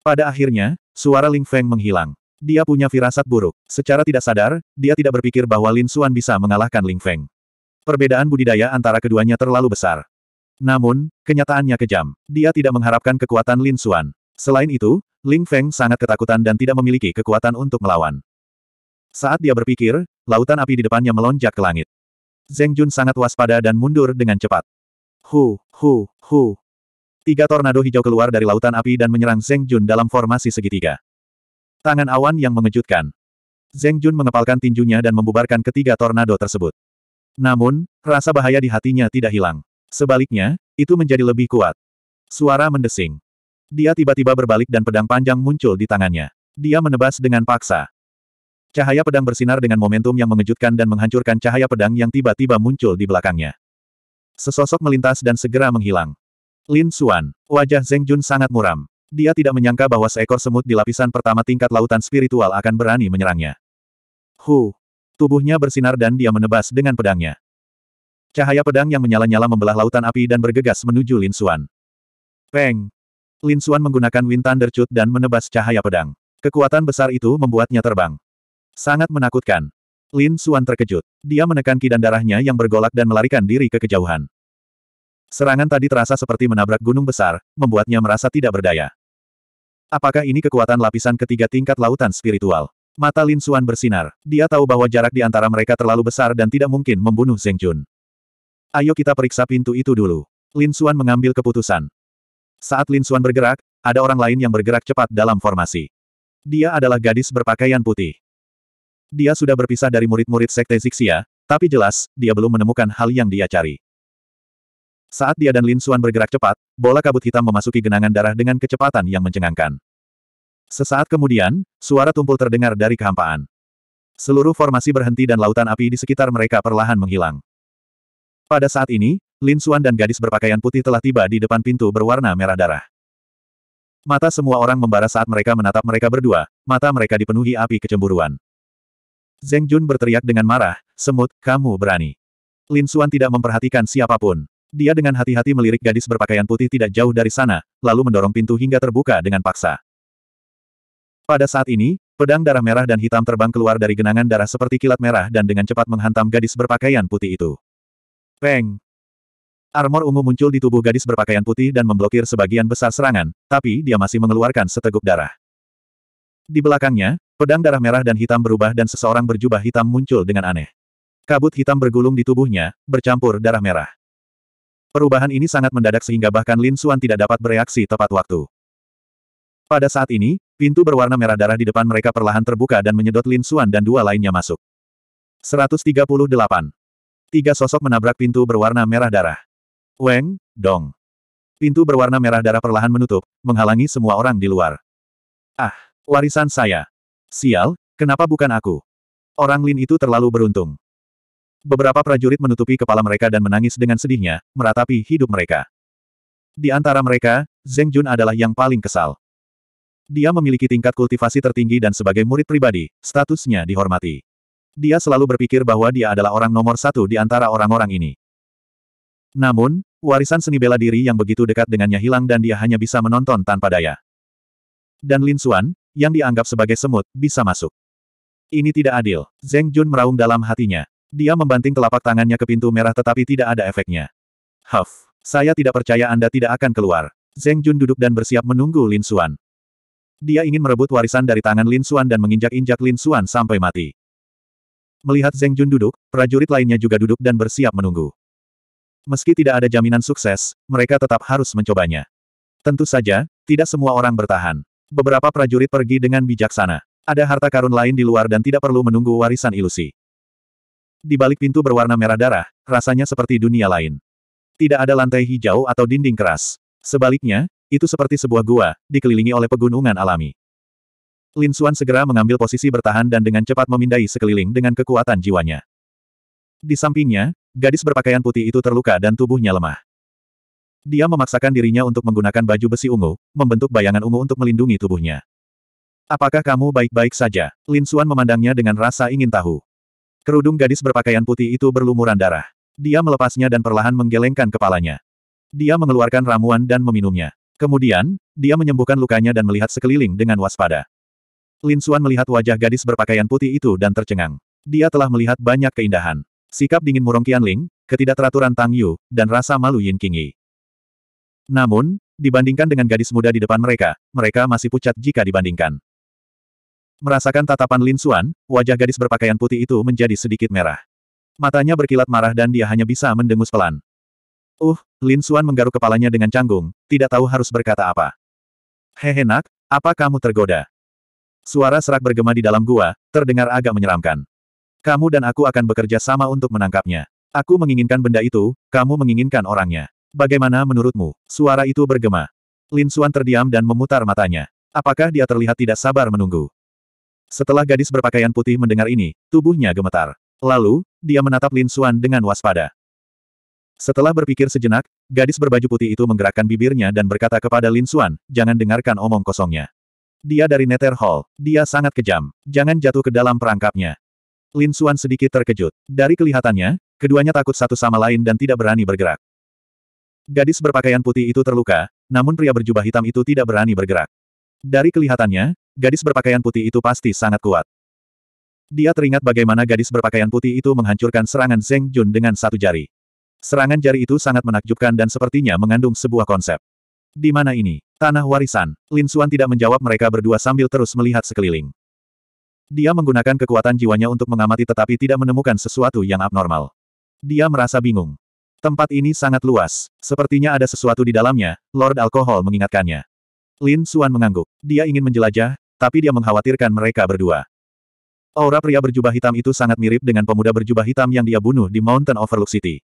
Speaker 1: Pada akhirnya, suara Ling Feng menghilang. Dia punya firasat buruk. Secara tidak sadar, dia tidak berpikir bahwa Lin Suan bisa mengalahkan Ling Feng. Perbedaan budidaya antara keduanya terlalu besar. Namun, kenyataannya kejam. Dia tidak mengharapkan kekuatan Lin Xuan. Selain itu, Ling Feng sangat ketakutan dan tidak memiliki kekuatan untuk melawan. Saat dia berpikir, lautan api di depannya melonjak ke langit. Zeng Jun sangat waspada dan mundur dengan cepat. Hu, hu, hu. Tiga tornado hijau keluar dari lautan api dan menyerang Zeng Jun dalam formasi segitiga. Tangan awan yang mengejutkan. Zeng Jun mengepalkan tinjunya dan membubarkan ketiga tornado tersebut. Namun, rasa bahaya di hatinya tidak hilang. Sebaliknya, itu menjadi lebih kuat. Suara mendesing. Dia tiba-tiba berbalik dan pedang panjang muncul di tangannya. Dia menebas dengan paksa. Cahaya pedang bersinar dengan momentum yang mengejutkan dan menghancurkan cahaya pedang yang tiba-tiba muncul di belakangnya. Sesosok melintas dan segera menghilang. Lin Xuan, wajah Zeng Jun sangat muram. Dia tidak menyangka bahwa seekor semut di lapisan pertama tingkat lautan spiritual akan berani menyerangnya. Hu, Tubuhnya bersinar dan dia menebas dengan pedangnya. Cahaya pedang yang menyala-nyala membelah lautan api dan bergegas menuju Lin Xuan. Peng! Lin Xuan menggunakan Wind Thunder dan menebas cahaya pedang. Kekuatan besar itu membuatnya terbang. Sangat menakutkan. Lin Xuan terkejut. Dia menekan kidan darahnya yang bergolak dan melarikan diri ke kejauhan. Serangan tadi terasa seperti menabrak gunung besar, membuatnya merasa tidak berdaya. Apakah ini kekuatan lapisan ketiga tingkat lautan spiritual? Mata Lin Xuan bersinar. Dia tahu bahwa jarak di antara mereka terlalu besar dan tidak mungkin membunuh Zheng Jun. Ayo kita periksa pintu itu dulu. Lin Xuan mengambil keputusan. Saat Lin Xuan bergerak, ada orang lain yang bergerak cepat dalam formasi. Dia adalah gadis berpakaian putih. Dia sudah berpisah dari murid-murid Sekte Zixia, tapi jelas, dia belum menemukan hal yang dia cari. Saat dia dan Lin Xuan bergerak cepat, bola kabut hitam memasuki genangan darah dengan kecepatan yang mencengangkan. Sesaat kemudian, suara tumpul terdengar dari kehampaan. Seluruh formasi berhenti dan lautan api di sekitar mereka perlahan menghilang. Pada saat ini, Lin Xuan dan gadis berpakaian putih telah tiba di depan pintu berwarna merah darah. Mata semua orang membara saat mereka menatap mereka berdua, mata mereka dipenuhi api kecemburuan. Zeng Jun berteriak dengan marah, semut, kamu berani. Lin Xuan tidak memperhatikan siapapun. Dia dengan hati-hati melirik gadis berpakaian putih tidak jauh dari sana, lalu mendorong pintu hingga terbuka dengan paksa. Pada saat ini, pedang darah merah dan hitam terbang keluar dari genangan darah seperti kilat merah dan dengan cepat menghantam gadis berpakaian putih itu. Peng! Armor ungu muncul di tubuh gadis berpakaian putih dan memblokir sebagian besar serangan, tapi dia masih mengeluarkan seteguk darah. Di belakangnya, pedang darah merah dan hitam berubah dan seseorang berjubah hitam muncul dengan aneh. Kabut hitam bergulung di tubuhnya, bercampur darah merah. Perubahan ini sangat mendadak sehingga bahkan Lin Xuan tidak dapat bereaksi tepat waktu. Pada saat ini, pintu berwarna merah darah di depan mereka perlahan terbuka dan menyedot Lin Suan dan dua lainnya masuk. 138. Tiga sosok menabrak pintu berwarna merah darah. Weng, Dong. Pintu berwarna merah darah perlahan menutup, menghalangi semua orang di luar. Ah, warisan saya. Sial, kenapa bukan aku? Orang Lin itu terlalu beruntung. Beberapa prajurit menutupi kepala mereka dan menangis dengan sedihnya, meratapi hidup mereka. Di antara mereka, Zeng Jun adalah yang paling kesal. Dia memiliki tingkat kultivasi tertinggi dan sebagai murid pribadi, statusnya dihormati. Dia selalu berpikir bahwa dia adalah orang nomor satu di antara orang-orang ini. Namun, warisan seni bela diri yang begitu dekat dengannya hilang dan dia hanya bisa menonton tanpa daya. Dan Lin Xuan, yang dianggap sebagai semut, bisa masuk. Ini tidak adil. Zeng Jun meraung dalam hatinya. Dia membanting telapak tangannya ke pintu merah tetapi tidak ada efeknya. Huff. Saya tidak percaya Anda tidak akan keluar. Zeng Jun duduk dan bersiap menunggu Lin Xuan. Dia ingin merebut warisan dari tangan Lin Xuan dan menginjak-injak Lin Xuan sampai mati. Melihat Zeng Jun duduk, prajurit lainnya juga duduk dan bersiap menunggu. Meski tidak ada jaminan sukses, mereka tetap harus mencobanya. Tentu saja, tidak semua orang bertahan. Beberapa prajurit pergi dengan bijaksana. Ada harta karun lain di luar dan tidak perlu menunggu warisan ilusi. Di balik pintu berwarna merah darah, rasanya seperti dunia lain. Tidak ada lantai hijau atau dinding keras. Sebaliknya, itu seperti sebuah gua, dikelilingi oleh pegunungan alami. Lin Xuan segera mengambil posisi bertahan dan dengan cepat memindai sekeliling dengan kekuatan jiwanya. Di sampingnya, gadis berpakaian putih itu terluka dan tubuhnya lemah. Dia memaksakan dirinya untuk menggunakan baju besi ungu, membentuk bayangan ungu untuk melindungi tubuhnya. Apakah kamu baik-baik saja? Lin Xuan memandangnya dengan rasa ingin tahu. Kerudung gadis berpakaian putih itu berlumuran darah. Dia melepasnya dan perlahan menggelengkan kepalanya. Dia mengeluarkan ramuan dan meminumnya. Kemudian, dia menyembuhkan lukanya dan melihat sekeliling dengan waspada. Lin Xuan melihat wajah gadis berpakaian putih itu dan tercengang. Dia telah melihat banyak keindahan. Sikap dingin murung Qianling, ketidakteraturan Tang Yu, dan rasa malu Yin Qingyi. Namun, dibandingkan dengan gadis muda di depan mereka, mereka masih pucat jika dibandingkan. Merasakan tatapan Lin Xuan, wajah gadis berpakaian putih itu menjadi sedikit merah. Matanya berkilat marah dan dia hanya bisa mendengus pelan. Uh, Lin Suan menggaruk kepalanya dengan canggung, tidak tahu harus berkata apa. nak, apa kamu tergoda? Suara serak bergema di dalam gua, terdengar agak menyeramkan. Kamu dan aku akan bekerja sama untuk menangkapnya. Aku menginginkan benda itu, kamu menginginkan orangnya. Bagaimana menurutmu? Suara itu bergema. Lin Suan terdiam dan memutar matanya. Apakah dia terlihat tidak sabar menunggu? Setelah gadis berpakaian putih mendengar ini, tubuhnya gemetar. Lalu, dia menatap Lin Suan dengan waspada. Setelah berpikir sejenak, gadis berbaju putih itu menggerakkan bibirnya dan berkata kepada Lin Xuan, jangan dengarkan omong kosongnya. Dia dari Nether Hall, dia sangat kejam, jangan jatuh ke dalam perangkapnya. Lin Xuan sedikit terkejut. Dari kelihatannya, keduanya takut satu sama lain dan tidak berani bergerak. Gadis berpakaian putih itu terluka, namun pria berjubah hitam itu tidak berani bergerak. Dari kelihatannya, gadis berpakaian putih itu pasti sangat kuat. Dia teringat bagaimana gadis berpakaian putih itu menghancurkan serangan Zeng Jun dengan satu jari. Serangan jari itu sangat menakjubkan dan sepertinya mengandung sebuah konsep. Di mana ini? Tanah warisan. Lin Xuan tidak menjawab mereka berdua sambil terus melihat sekeliling. Dia menggunakan kekuatan jiwanya untuk mengamati tetapi tidak menemukan sesuatu yang abnormal. Dia merasa bingung. Tempat ini sangat luas. Sepertinya ada sesuatu di dalamnya, Lord Alkohol mengingatkannya. Lin Xuan mengangguk. Dia ingin menjelajah, tapi dia mengkhawatirkan mereka berdua. Aura pria berjubah hitam itu sangat mirip dengan pemuda berjubah hitam yang dia bunuh di Mountain Overlook City.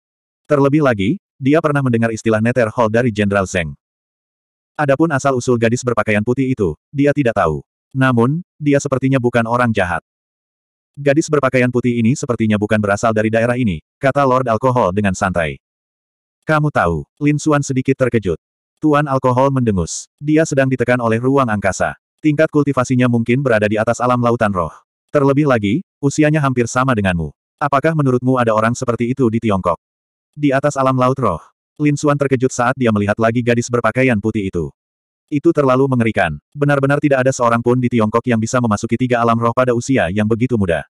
Speaker 1: Terlebih lagi, dia pernah mendengar istilah Nether Hall dari Jenderal Zeng. Adapun asal-usul gadis berpakaian putih itu, dia tidak tahu. Namun, dia sepertinya bukan orang jahat. Gadis berpakaian putih ini sepertinya bukan berasal dari daerah ini, kata Lord Alkohol dengan santai. Kamu tahu, Lin Suan sedikit terkejut. Tuan Alkohol mendengus. Dia sedang ditekan oleh ruang angkasa. Tingkat kultivasinya mungkin berada di atas alam lautan roh. Terlebih lagi, usianya hampir sama denganmu. Apakah menurutmu ada orang seperti itu di Tiongkok? Di atas alam laut roh, Lin Xuan terkejut saat dia melihat lagi gadis berpakaian putih itu. Itu terlalu mengerikan. Benar-benar tidak ada seorang pun di Tiongkok yang bisa memasuki tiga alam roh pada usia yang begitu muda.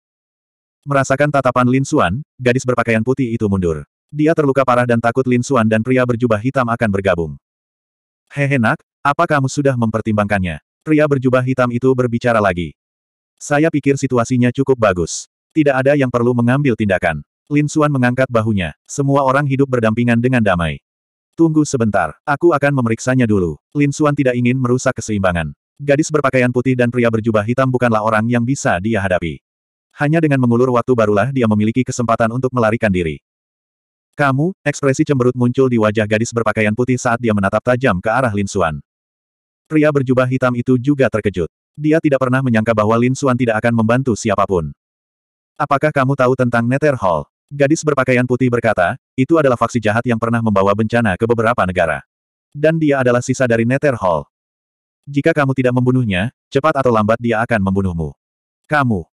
Speaker 1: Merasakan tatapan Lin Xuan, gadis berpakaian putih itu mundur. Dia terluka parah dan takut Lin Xuan dan pria berjubah hitam akan bergabung. Hehe nak, apa kamu sudah mempertimbangkannya? Pria berjubah hitam itu berbicara lagi. Saya pikir situasinya cukup bagus. Tidak ada yang perlu mengambil tindakan. Lin Xuan mengangkat bahunya. Semua orang hidup berdampingan dengan damai. Tunggu sebentar, aku akan memeriksanya dulu. Lin Xuan tidak ingin merusak keseimbangan. Gadis berpakaian putih dan pria berjubah hitam bukanlah orang yang bisa dia hadapi. Hanya dengan mengulur waktu barulah dia memiliki kesempatan untuk melarikan diri. Kamu, ekspresi cemberut muncul di wajah gadis berpakaian putih saat dia menatap tajam ke arah Lin Xuan. Pria berjubah hitam itu juga terkejut. Dia tidak pernah menyangka bahwa Lin Xuan tidak akan membantu siapapun. Apakah kamu tahu tentang Nether Hall? Gadis berpakaian putih berkata, itu adalah faksi jahat yang pernah membawa bencana ke beberapa negara. Dan dia adalah sisa dari Nether Hall. Jika kamu tidak membunuhnya, cepat atau lambat dia akan membunuhmu. Kamu.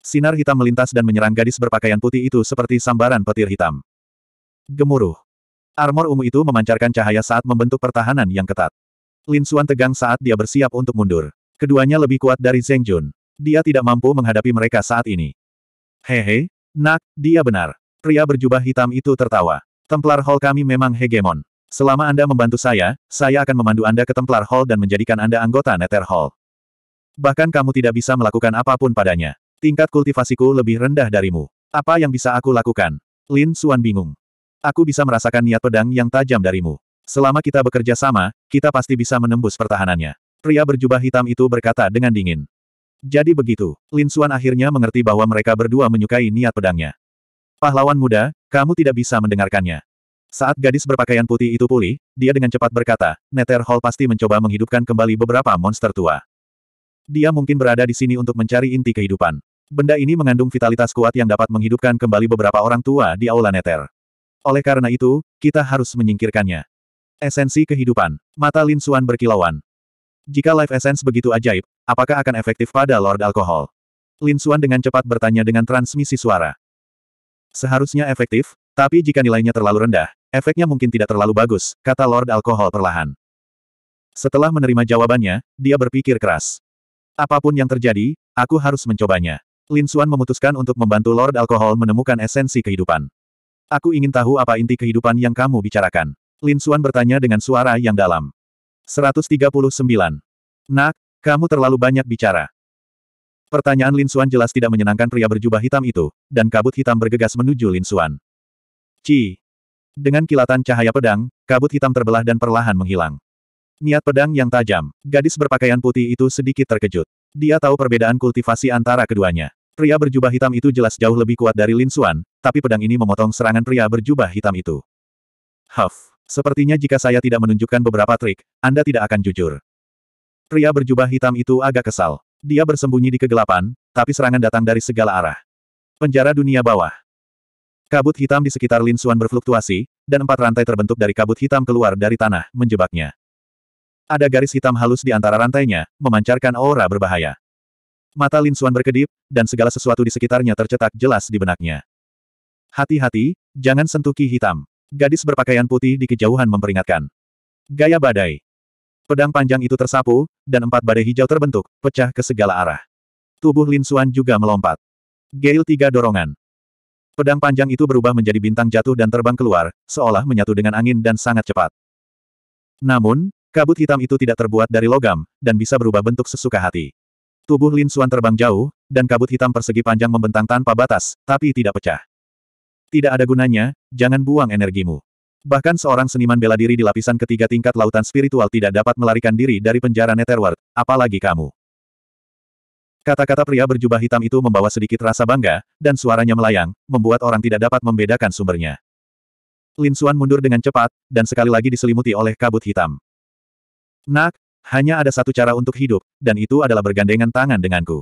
Speaker 1: Sinar hitam melintas dan menyerang gadis berpakaian putih itu seperti sambaran petir hitam. Gemuruh. Armor ungu itu memancarkan cahaya saat membentuk pertahanan yang ketat. Lin Xuan tegang saat dia bersiap untuk mundur. Keduanya lebih kuat dari Zheng Jun. Dia tidak mampu menghadapi mereka saat ini. Hehe, Nak, dia benar. Pria berjubah hitam itu tertawa. Templar Hall kami memang hegemon. Selama Anda membantu saya, saya akan memandu Anda ke Templar Hall dan menjadikan Anda anggota Nether Hall. Bahkan kamu tidak bisa melakukan apapun padanya. Tingkat kultivasiku lebih rendah darimu. Apa yang bisa aku lakukan? Lin Suan bingung. Aku bisa merasakan niat pedang yang tajam darimu. Selama kita bekerja sama, kita pasti bisa menembus pertahanannya. Pria berjubah hitam itu berkata dengan dingin. Jadi begitu, Lin Xuan akhirnya mengerti bahwa mereka berdua menyukai niat pedangnya. Pahlawan muda, kamu tidak bisa mendengarkannya. Saat gadis berpakaian putih itu pulih, dia dengan cepat berkata, Nether Hall pasti mencoba menghidupkan kembali beberapa monster tua. Dia mungkin berada di sini untuk mencari inti kehidupan. Benda ini mengandung vitalitas kuat yang dapat menghidupkan kembali beberapa orang tua di Aula Nether. Oleh karena itu, kita harus menyingkirkannya. Esensi kehidupan. Mata Lin Xuan berkilauan. Jika life essence begitu ajaib, Apakah akan efektif pada Lord Alkohol? Lin Xuan dengan cepat bertanya dengan transmisi suara. Seharusnya efektif, tapi jika nilainya terlalu rendah, efeknya mungkin tidak terlalu bagus, kata Lord Alkohol perlahan. Setelah menerima jawabannya, dia berpikir keras. Apapun yang terjadi, aku harus mencobanya. Lin Xuan memutuskan untuk membantu Lord Alkohol menemukan esensi kehidupan. Aku ingin tahu apa inti kehidupan yang kamu bicarakan. Lin Xuan bertanya dengan suara yang dalam. 139. Nak, kamu terlalu banyak bicara. Pertanyaan Lin Xuan jelas tidak menyenangkan pria berjubah hitam itu, dan kabut hitam bergegas menuju Lin Xuan. Ci. Dengan kilatan cahaya pedang, kabut hitam terbelah dan perlahan menghilang. Niat pedang yang tajam, gadis berpakaian putih itu sedikit terkejut. Dia tahu perbedaan kultivasi antara keduanya. Pria berjubah hitam itu jelas jauh lebih kuat dari Lin Xuan, tapi pedang ini memotong serangan pria berjubah hitam itu. Huff, sepertinya jika saya tidak menunjukkan beberapa trik, Anda tidak akan jujur. Pria berjubah hitam itu agak kesal. Dia bersembunyi di kegelapan, tapi serangan datang dari segala arah. Penjara dunia bawah. Kabut hitam di sekitar Lin Suan berfluktuasi, dan empat rantai terbentuk dari kabut hitam keluar dari tanah, menjebaknya. Ada garis hitam halus di antara rantainya, memancarkan aura berbahaya. Mata Lin Suan berkedip, dan segala sesuatu di sekitarnya tercetak jelas di benaknya. Hati-hati, jangan sentuh ki hitam. Gadis berpakaian putih di kejauhan memperingatkan. Gaya badai. Pedang panjang itu tersapu, dan empat badai hijau terbentuk, pecah ke segala arah. Tubuh Lin Xuan juga melompat. Gale tiga dorongan. Pedang panjang itu berubah menjadi bintang jatuh dan terbang keluar, seolah menyatu dengan angin dan sangat cepat. Namun, kabut hitam itu tidak terbuat dari logam, dan bisa berubah bentuk sesuka hati. Tubuh Lin Xuan terbang jauh, dan kabut hitam persegi panjang membentang tanpa batas, tapi tidak pecah. Tidak ada gunanya, jangan buang energimu. Bahkan seorang seniman bela diri di lapisan ketiga tingkat lautan spiritual tidak dapat melarikan diri dari penjara Netherworld, apalagi kamu. Kata-kata pria berjubah hitam itu membawa sedikit rasa bangga, dan suaranya melayang, membuat orang tidak dapat membedakan sumbernya. Lin Xuan mundur dengan cepat, dan sekali lagi diselimuti oleh kabut hitam. Nak, hanya ada satu cara untuk hidup, dan itu adalah bergandengan tangan denganku.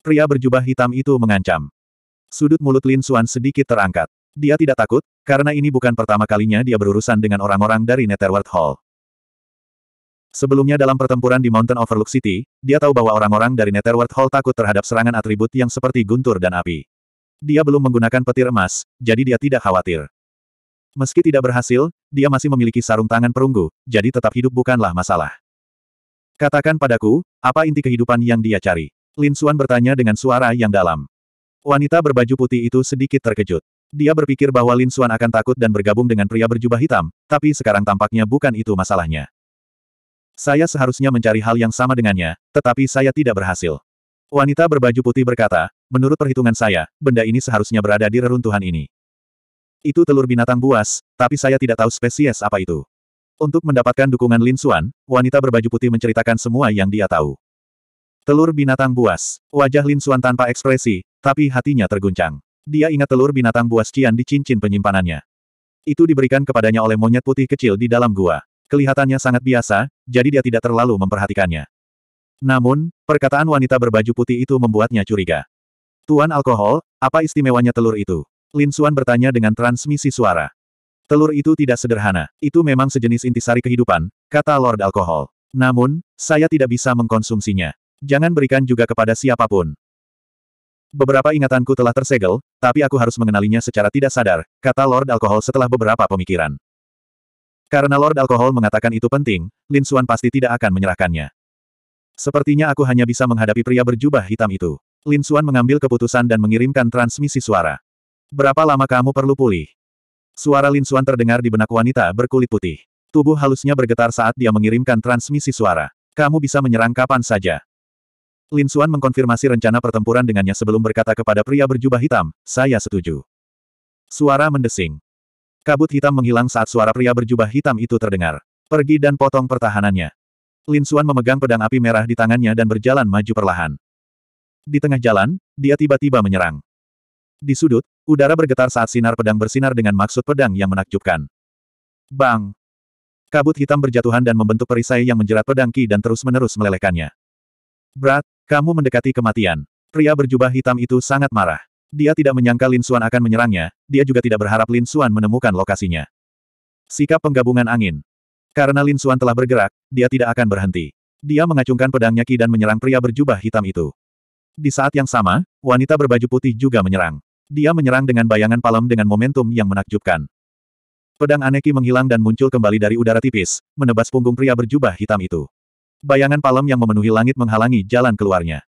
Speaker 1: Pria berjubah hitam itu mengancam. Sudut mulut Lin Xuan sedikit terangkat. Dia tidak takut, karena ini bukan pertama kalinya dia berurusan dengan orang-orang dari Netherworld Hall. Sebelumnya dalam pertempuran di Mountain Overlook City, dia tahu bahwa orang-orang dari Netherworld Hall takut terhadap serangan atribut yang seperti guntur dan api. Dia belum menggunakan petir emas, jadi dia tidak khawatir. Meski tidak berhasil, dia masih memiliki sarung tangan perunggu, jadi tetap hidup bukanlah masalah. Katakan padaku, apa inti kehidupan yang dia cari? Lin Suan bertanya dengan suara yang dalam. Wanita berbaju putih itu sedikit terkejut. Dia berpikir bahwa Lin Xuan akan takut dan bergabung dengan pria berjubah hitam, tapi sekarang tampaknya bukan itu masalahnya. Saya seharusnya mencari hal yang sama dengannya, tetapi saya tidak berhasil. Wanita berbaju putih berkata, menurut perhitungan saya, benda ini seharusnya berada di reruntuhan ini. Itu telur binatang buas, tapi saya tidak tahu spesies apa itu. Untuk mendapatkan dukungan Lin Xuan, wanita berbaju putih menceritakan semua yang dia tahu. Telur binatang buas, wajah Lin Xuan tanpa ekspresi, tapi hatinya terguncang. Dia ingat telur binatang buas Cian di cincin penyimpanannya. Itu diberikan kepadanya oleh monyet putih kecil di dalam gua. Kelihatannya sangat biasa, jadi dia tidak terlalu memperhatikannya. Namun, perkataan wanita berbaju putih itu membuatnya curiga. Tuan alkohol, apa istimewanya telur itu? Lin Xuan bertanya dengan transmisi suara. Telur itu tidak sederhana. Itu memang sejenis intisari kehidupan, kata Lord Alkohol. Namun, saya tidak bisa mengkonsumsinya. Jangan berikan juga kepada siapapun. Beberapa ingatanku telah tersegel, tapi aku harus mengenalinya secara tidak sadar, kata Lord Alkohol setelah beberapa pemikiran. Karena Lord Alkohol mengatakan itu penting, Lin Suan pasti tidak akan menyerahkannya. Sepertinya aku hanya bisa menghadapi pria berjubah hitam itu. Lin Suan mengambil keputusan dan mengirimkan transmisi suara. Berapa lama kamu perlu pulih? Suara Lin Suan terdengar di benak wanita berkulit putih. Tubuh halusnya bergetar saat dia mengirimkan transmisi suara. Kamu bisa menyerang kapan saja. Lin Suan mengkonfirmasi rencana pertempuran dengannya sebelum berkata kepada pria berjubah hitam, saya setuju. Suara mendesing. Kabut hitam menghilang saat suara pria berjubah hitam itu terdengar. Pergi dan potong pertahanannya. Lin Suan memegang pedang api merah di tangannya dan berjalan maju perlahan. Di tengah jalan, dia tiba-tiba menyerang. Di sudut, udara bergetar saat sinar pedang bersinar dengan maksud pedang yang menakjubkan. Bang! Kabut hitam berjatuhan dan membentuk perisai yang menjerat pedang Ki dan terus-menerus melelehkannya. Brat! Kamu mendekati kematian. Pria berjubah hitam itu sangat marah. Dia tidak menyangka Lin Xuan akan menyerangnya, dia juga tidak berharap Lin Xuan menemukan lokasinya. Sikap penggabungan angin. Karena Lin Xuan telah bergerak, dia tidak akan berhenti. Dia mengacungkan pedangnya Ki dan menyerang pria berjubah hitam itu. Di saat yang sama, wanita berbaju putih juga menyerang. Dia menyerang dengan bayangan palem dengan momentum yang menakjubkan. Pedang Aneki menghilang dan muncul kembali dari udara tipis, menebas punggung pria berjubah hitam itu. Bayangan palem yang memenuhi langit menghalangi jalan keluarnya.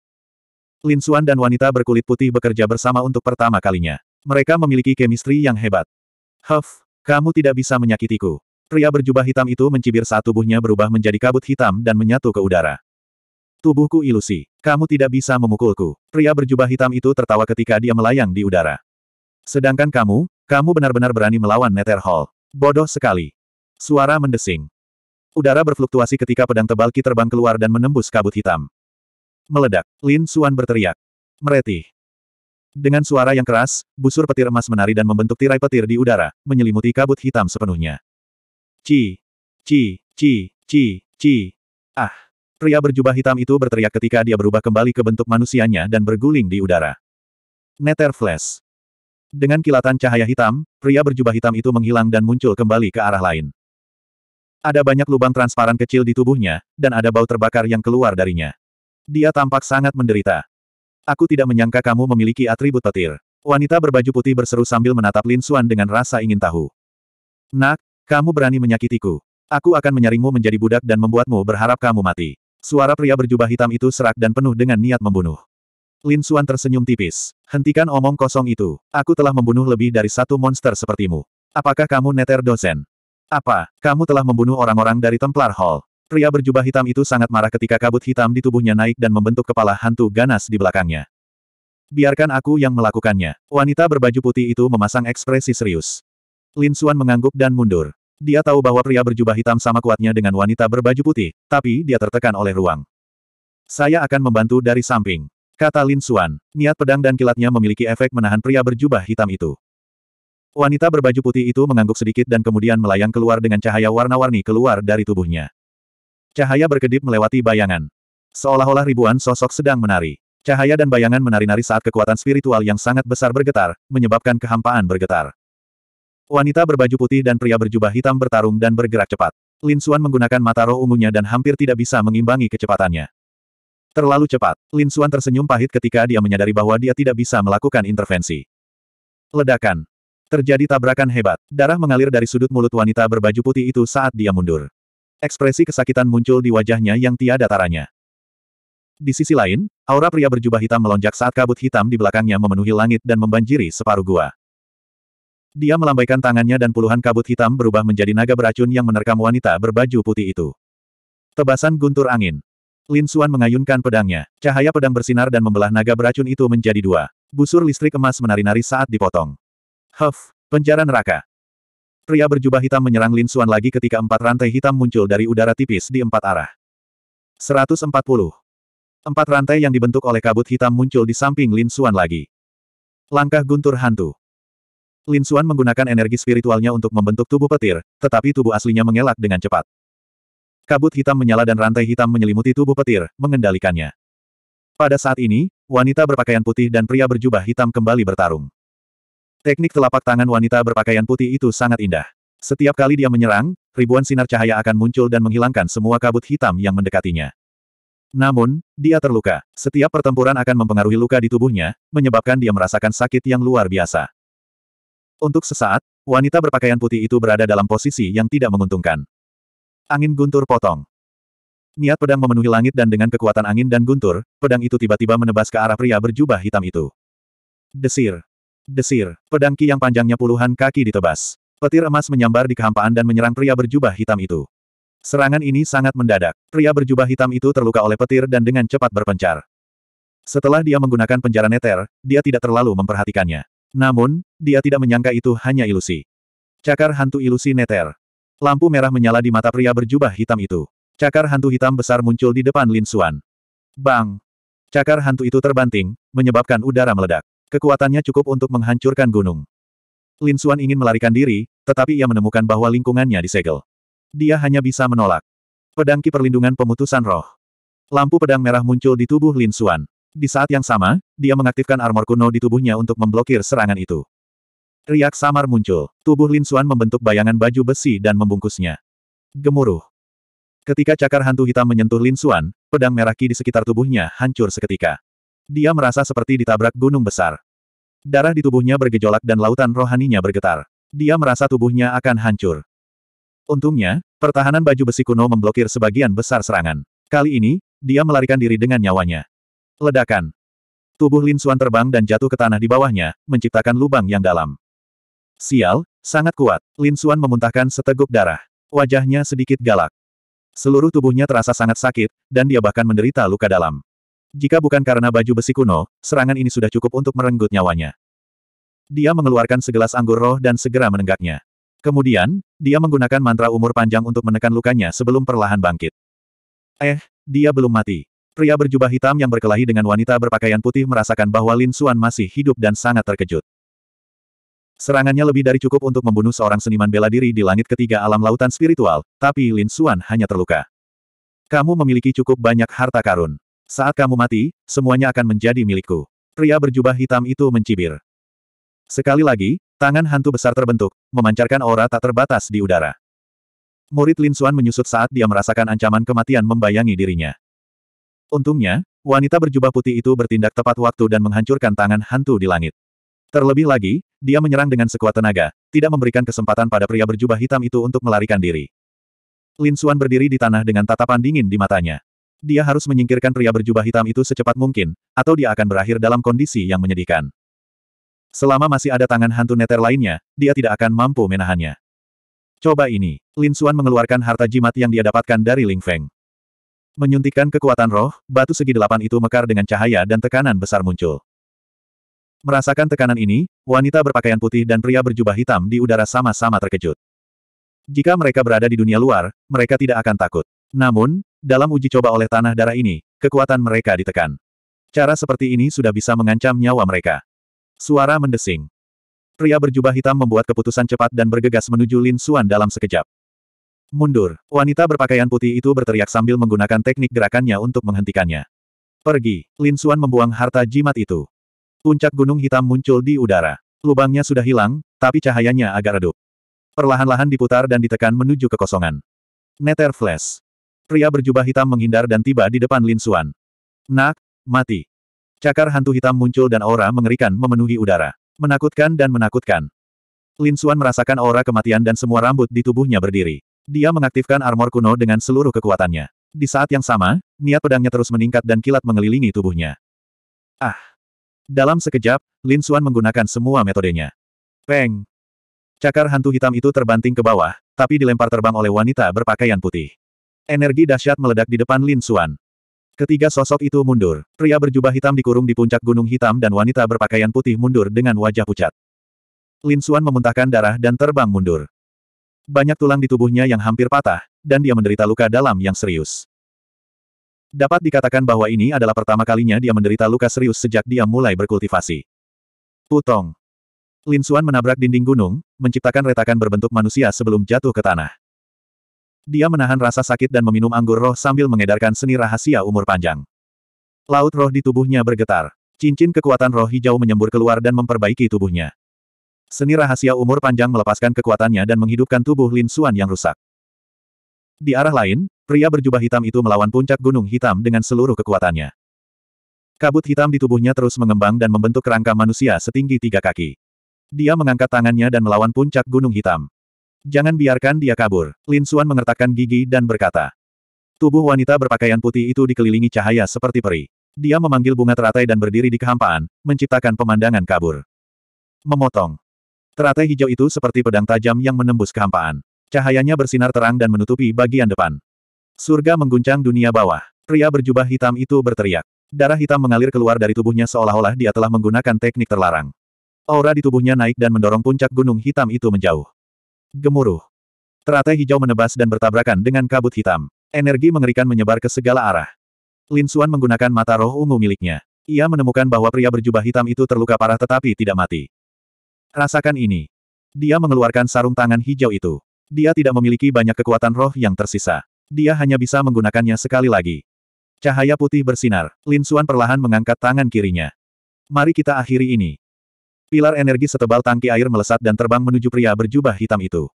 Speaker 1: Lin Xuan dan wanita berkulit putih bekerja bersama untuk pertama kalinya. Mereka memiliki chemistry yang hebat. Huff, kamu tidak bisa menyakitiku. Pria berjubah hitam itu mencibir saat tubuhnya berubah menjadi kabut hitam dan menyatu ke udara. Tubuhku ilusi. Kamu tidak bisa memukulku. Pria berjubah hitam itu tertawa ketika dia melayang di udara. Sedangkan kamu, kamu benar-benar berani melawan Nether Hall. Bodoh sekali. Suara mendesing. Udara berfluktuasi ketika pedang tebal Ki terbang keluar dan menembus kabut hitam. Meledak, Lin Suan berteriak. Meretih. Dengan suara yang keras, busur petir emas menari dan membentuk tirai petir di udara, menyelimuti kabut hitam sepenuhnya. Ci, ci, ci, ci, ci. Ah. Pria berjubah hitam itu berteriak ketika dia berubah kembali ke bentuk manusianya dan berguling di udara. Nether Flash. Dengan kilatan cahaya hitam, pria berjubah hitam itu menghilang dan muncul kembali ke arah lain. Ada banyak lubang transparan kecil di tubuhnya, dan ada bau terbakar yang keluar darinya. Dia tampak sangat menderita. Aku tidak menyangka kamu memiliki atribut petir. Wanita berbaju putih berseru sambil menatap Lin Xuan dengan rasa ingin tahu. Nak, kamu berani menyakitiku. Aku akan menyaringmu menjadi budak dan membuatmu berharap kamu mati. Suara pria berjubah hitam itu serak dan penuh dengan niat membunuh. Lin Xuan tersenyum tipis. Hentikan omong kosong itu. Aku telah membunuh lebih dari satu monster sepertimu. Apakah kamu neter dosen? Apa, kamu telah membunuh orang-orang dari Templar Hall? Pria berjubah hitam itu sangat marah ketika kabut hitam di tubuhnya naik dan membentuk kepala hantu ganas di belakangnya. Biarkan aku yang melakukannya. Wanita berbaju putih itu memasang ekspresi serius. Lin Suan mengangguk dan mundur. Dia tahu bahwa pria berjubah hitam sama kuatnya dengan wanita berbaju putih, tapi dia tertekan oleh ruang. Saya akan membantu dari samping. Kata Lin Suan. Niat pedang dan kilatnya memiliki efek menahan pria berjubah hitam itu. Wanita berbaju putih itu mengangguk sedikit dan kemudian melayang keluar dengan cahaya warna-warni keluar dari tubuhnya. Cahaya berkedip melewati bayangan. Seolah-olah ribuan sosok sedang menari. Cahaya dan bayangan menari-nari saat kekuatan spiritual yang sangat besar bergetar, menyebabkan kehampaan bergetar. Wanita berbaju putih dan pria berjubah hitam bertarung dan bergerak cepat. Lin Xuan menggunakan mata roh ungunya dan hampir tidak bisa mengimbangi kecepatannya. Terlalu cepat, Lin Xuan tersenyum pahit ketika dia menyadari bahwa dia tidak bisa melakukan intervensi. Ledakan, Terjadi tabrakan hebat. Darah mengalir dari sudut mulut wanita berbaju putih itu saat dia mundur. Ekspresi kesakitan muncul di wajahnya yang tiada taranya. Di sisi lain, aura pria berjubah hitam melonjak saat kabut hitam di belakangnya memenuhi langit dan membanjiri separuh gua. Dia melambaikan tangannya dan puluhan kabut hitam berubah menjadi naga beracun yang menerkam wanita berbaju putih itu. Tebasan guntur angin. Lin Xuan mengayunkan pedangnya. Cahaya pedang bersinar dan membelah naga beracun itu menjadi dua. Busur listrik emas menari-nari saat dipotong. Huff, penjara neraka. Pria berjubah hitam menyerang Lin Suan lagi ketika empat rantai hitam muncul dari udara tipis di empat arah. 140. Empat rantai yang dibentuk oleh kabut hitam muncul di samping Lin Suan lagi. Langkah guntur hantu. Lin Suan menggunakan energi spiritualnya untuk membentuk tubuh petir, tetapi tubuh aslinya mengelak dengan cepat. Kabut hitam menyala dan rantai hitam menyelimuti tubuh petir, mengendalikannya. Pada saat ini, wanita berpakaian putih dan pria berjubah hitam kembali bertarung. Teknik telapak tangan wanita berpakaian putih itu sangat indah. Setiap kali dia menyerang, ribuan sinar cahaya akan muncul dan menghilangkan semua kabut hitam yang mendekatinya. Namun, dia terluka. Setiap pertempuran akan mempengaruhi luka di tubuhnya, menyebabkan dia merasakan sakit yang luar biasa. Untuk sesaat, wanita berpakaian putih itu berada dalam posisi yang tidak menguntungkan. Angin guntur potong. Niat pedang memenuhi langit dan dengan kekuatan angin dan guntur, pedang itu tiba-tiba menebas ke arah pria berjubah hitam itu. Desir. Desir, pedang ki yang panjangnya puluhan kaki ditebas. Petir emas menyambar di kehampaan dan menyerang pria berjubah hitam itu. Serangan ini sangat mendadak. Pria berjubah hitam itu terluka oleh petir dan dengan cepat berpencar. Setelah dia menggunakan penjara neter, dia tidak terlalu memperhatikannya. Namun, dia tidak menyangka itu hanya ilusi. Cakar hantu ilusi neter. Lampu merah menyala di mata pria berjubah hitam itu. Cakar hantu hitam besar muncul di depan Lin Xuan. Bang! Cakar hantu itu terbanting, menyebabkan udara meledak. Kekuatannya cukup untuk menghancurkan gunung. Lin Xuan ingin melarikan diri, tetapi ia menemukan bahwa lingkungannya disegel. Dia hanya bisa menolak. Pedang Ki Perlindungan Pemutusan Roh. Lampu pedang merah muncul di tubuh Lin Xuan. Di saat yang sama, dia mengaktifkan armor kuno di tubuhnya untuk memblokir serangan itu. Riak samar muncul. Tubuh Lin Xuan membentuk bayangan baju besi dan membungkusnya. Gemuruh. Ketika cakar hantu hitam menyentuh Lin Xuan, pedang merah ki di sekitar tubuhnya hancur seketika. Dia merasa seperti ditabrak gunung besar. Darah di tubuhnya bergejolak dan lautan rohaninya bergetar. Dia merasa tubuhnya akan hancur. Untungnya, pertahanan baju besi kuno memblokir sebagian besar serangan. Kali ini, dia melarikan diri dengan nyawanya. Ledakan. Tubuh Lin Suan terbang dan jatuh ke tanah di bawahnya, menciptakan lubang yang dalam. Sial, sangat kuat. Lin Suan memuntahkan seteguk darah. Wajahnya sedikit galak. Seluruh tubuhnya terasa sangat sakit, dan dia bahkan menderita luka dalam. Jika bukan karena baju besi kuno, serangan ini sudah cukup untuk merenggut nyawanya. Dia mengeluarkan segelas anggur roh dan segera menenggaknya. Kemudian, dia menggunakan mantra umur panjang untuk menekan lukanya sebelum perlahan bangkit. Eh, dia belum mati. Pria berjubah hitam yang berkelahi dengan wanita berpakaian putih merasakan bahwa Lin Xuan masih hidup dan sangat terkejut. Serangannya lebih dari cukup untuk membunuh seorang seniman bela diri di langit ketiga alam lautan spiritual, tapi Lin Xuan hanya terluka. Kamu memiliki cukup banyak harta karun. Saat kamu mati, semuanya akan menjadi milikku. Pria berjubah hitam itu mencibir. Sekali lagi, tangan hantu besar terbentuk, memancarkan aura tak terbatas di udara. Murid Lin Xuan menyusut saat dia merasakan ancaman kematian membayangi dirinya. Untungnya, wanita berjubah putih itu bertindak tepat waktu dan menghancurkan tangan hantu di langit. Terlebih lagi, dia menyerang dengan sekuat tenaga, tidak memberikan kesempatan pada pria berjubah hitam itu untuk melarikan diri. Lin Xuan berdiri di tanah dengan tatapan dingin di matanya. Dia harus menyingkirkan pria berjubah hitam itu secepat mungkin, atau dia akan berakhir dalam kondisi yang menyedihkan. Selama masih ada tangan hantu neter lainnya, dia tidak akan mampu menahannya. Coba ini. Lin Xuan mengeluarkan harta jimat yang dia dapatkan dari Ling Feng. Menyuntikkan kekuatan roh, batu segi delapan itu mekar dengan cahaya dan tekanan besar muncul. Merasakan tekanan ini, wanita berpakaian putih dan pria berjubah hitam di udara sama-sama terkejut. Jika mereka berada di dunia luar, mereka tidak akan takut. Namun, dalam uji coba oleh tanah darah ini, kekuatan mereka ditekan. Cara seperti ini sudah bisa mengancam nyawa mereka. Suara mendesing. Pria berjubah hitam membuat keputusan cepat dan bergegas menuju Lin Suan dalam sekejap. Mundur. Wanita berpakaian putih itu berteriak sambil menggunakan teknik gerakannya untuk menghentikannya. Pergi. Lin Suan membuang harta jimat itu. Puncak gunung hitam muncul di udara. Lubangnya sudah hilang, tapi cahayanya agak redup. Perlahan-lahan diputar dan ditekan menuju kekosongan. Nether Flash. Pria berjubah hitam menghindar dan tiba di depan Lin Xuan. Nak, mati. Cakar hantu hitam muncul dan aura mengerikan memenuhi udara. Menakutkan dan menakutkan. Lin Xuan merasakan aura kematian dan semua rambut di tubuhnya berdiri. Dia mengaktifkan armor kuno dengan seluruh kekuatannya. Di saat yang sama, niat pedangnya terus meningkat dan kilat mengelilingi tubuhnya. Ah! Dalam sekejap, Lin Xuan menggunakan semua metodenya. Peng! Cakar hantu hitam itu terbanting ke bawah, tapi dilempar terbang oleh wanita berpakaian putih. Energi dahsyat meledak di depan Lin Xuan. Ketiga sosok itu mundur. Pria berjubah hitam dikurung di puncak gunung hitam dan wanita berpakaian putih mundur dengan wajah pucat. Lin Xuan memuntahkan darah dan terbang mundur. Banyak tulang di tubuhnya yang hampir patah, dan dia menderita luka dalam yang serius. Dapat dikatakan bahwa ini adalah pertama kalinya dia menderita luka serius sejak dia mulai berkultivasi. Putong. Lin Xuan menabrak dinding gunung, menciptakan retakan berbentuk manusia sebelum jatuh ke tanah. Dia menahan rasa sakit dan meminum anggur roh sambil mengedarkan seni rahasia umur panjang. Laut roh di tubuhnya bergetar. Cincin kekuatan roh hijau menyembur keluar dan memperbaiki tubuhnya. Seni rahasia umur panjang melepaskan kekuatannya dan menghidupkan tubuh Lin Suan yang rusak. Di arah lain, pria berjubah hitam itu melawan puncak gunung hitam dengan seluruh kekuatannya. Kabut hitam di tubuhnya terus mengembang dan membentuk kerangka manusia setinggi tiga kaki. Dia mengangkat tangannya dan melawan puncak gunung hitam. Jangan biarkan dia kabur. Lin Xuan mengertakkan gigi dan berkata. Tubuh wanita berpakaian putih itu dikelilingi cahaya seperti peri. Dia memanggil bunga teratai dan berdiri di kehampaan, menciptakan pemandangan kabur. Memotong. Teratai hijau itu seperti pedang tajam yang menembus kehampaan. Cahayanya bersinar terang dan menutupi bagian depan. Surga mengguncang dunia bawah. Pria berjubah hitam itu berteriak. Darah hitam mengalir keluar dari tubuhnya seolah-olah dia telah menggunakan teknik terlarang. Aura di tubuhnya naik dan mendorong puncak gunung hitam itu menjauh. Gemuruh. Teratai hijau menebas dan bertabrakan dengan kabut hitam. Energi mengerikan menyebar ke segala arah. Lin Suan menggunakan mata roh ungu miliknya. Ia menemukan bahwa pria berjubah hitam itu terluka parah tetapi tidak mati. Rasakan ini. Dia mengeluarkan sarung tangan hijau itu. Dia tidak memiliki banyak kekuatan roh yang tersisa. Dia hanya bisa menggunakannya sekali lagi. Cahaya putih bersinar. Lin Suan perlahan mengangkat tangan kirinya. Mari kita akhiri ini. Pilar energi setebal tangki air melesat dan terbang menuju pria berjubah hitam itu.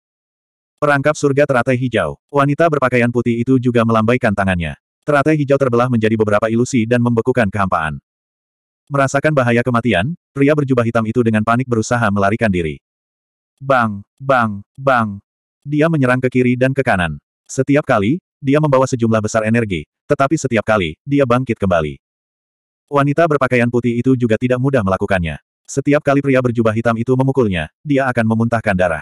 Speaker 1: Perangkap surga teratai hijau, wanita berpakaian putih itu juga melambaikan tangannya. Teratai hijau terbelah menjadi beberapa ilusi dan membekukan kehampaan. Merasakan bahaya kematian, pria berjubah hitam itu dengan panik berusaha melarikan diri. Bang, bang, bang. Dia menyerang ke kiri dan ke kanan. Setiap kali, dia membawa sejumlah besar energi, tetapi setiap kali, dia bangkit kembali. Wanita berpakaian putih itu juga tidak mudah melakukannya. Setiap kali pria berjubah hitam itu memukulnya, dia akan memuntahkan darah.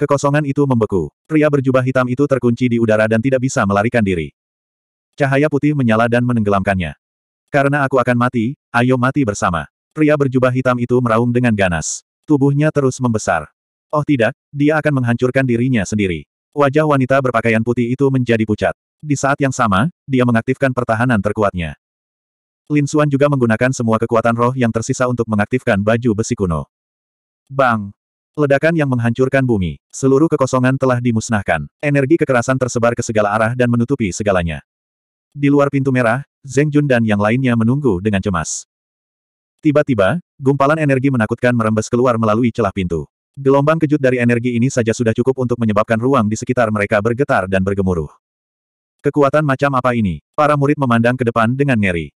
Speaker 1: Kekosongan itu membeku. Pria berjubah hitam itu terkunci di udara dan tidak bisa melarikan diri. Cahaya putih menyala dan menenggelamkannya. Karena aku akan mati, ayo mati bersama. Pria berjubah hitam itu meraung dengan ganas. Tubuhnya terus membesar. Oh tidak, dia akan menghancurkan dirinya sendiri. Wajah wanita berpakaian putih itu menjadi pucat. Di saat yang sama, dia mengaktifkan pertahanan terkuatnya. Lin Xuan juga menggunakan semua kekuatan roh yang tersisa untuk mengaktifkan baju besi kuno. Bang! Ledakan yang menghancurkan bumi. Seluruh kekosongan telah dimusnahkan. Energi kekerasan tersebar ke segala arah dan menutupi segalanya. Di luar pintu merah, Zeng Jun dan yang lainnya menunggu dengan cemas. Tiba-tiba, gumpalan energi menakutkan merembes keluar melalui celah pintu. Gelombang kejut dari energi ini saja sudah cukup untuk menyebabkan ruang di sekitar mereka bergetar dan bergemuruh. Kekuatan macam apa ini? Para murid memandang ke depan dengan ngeri.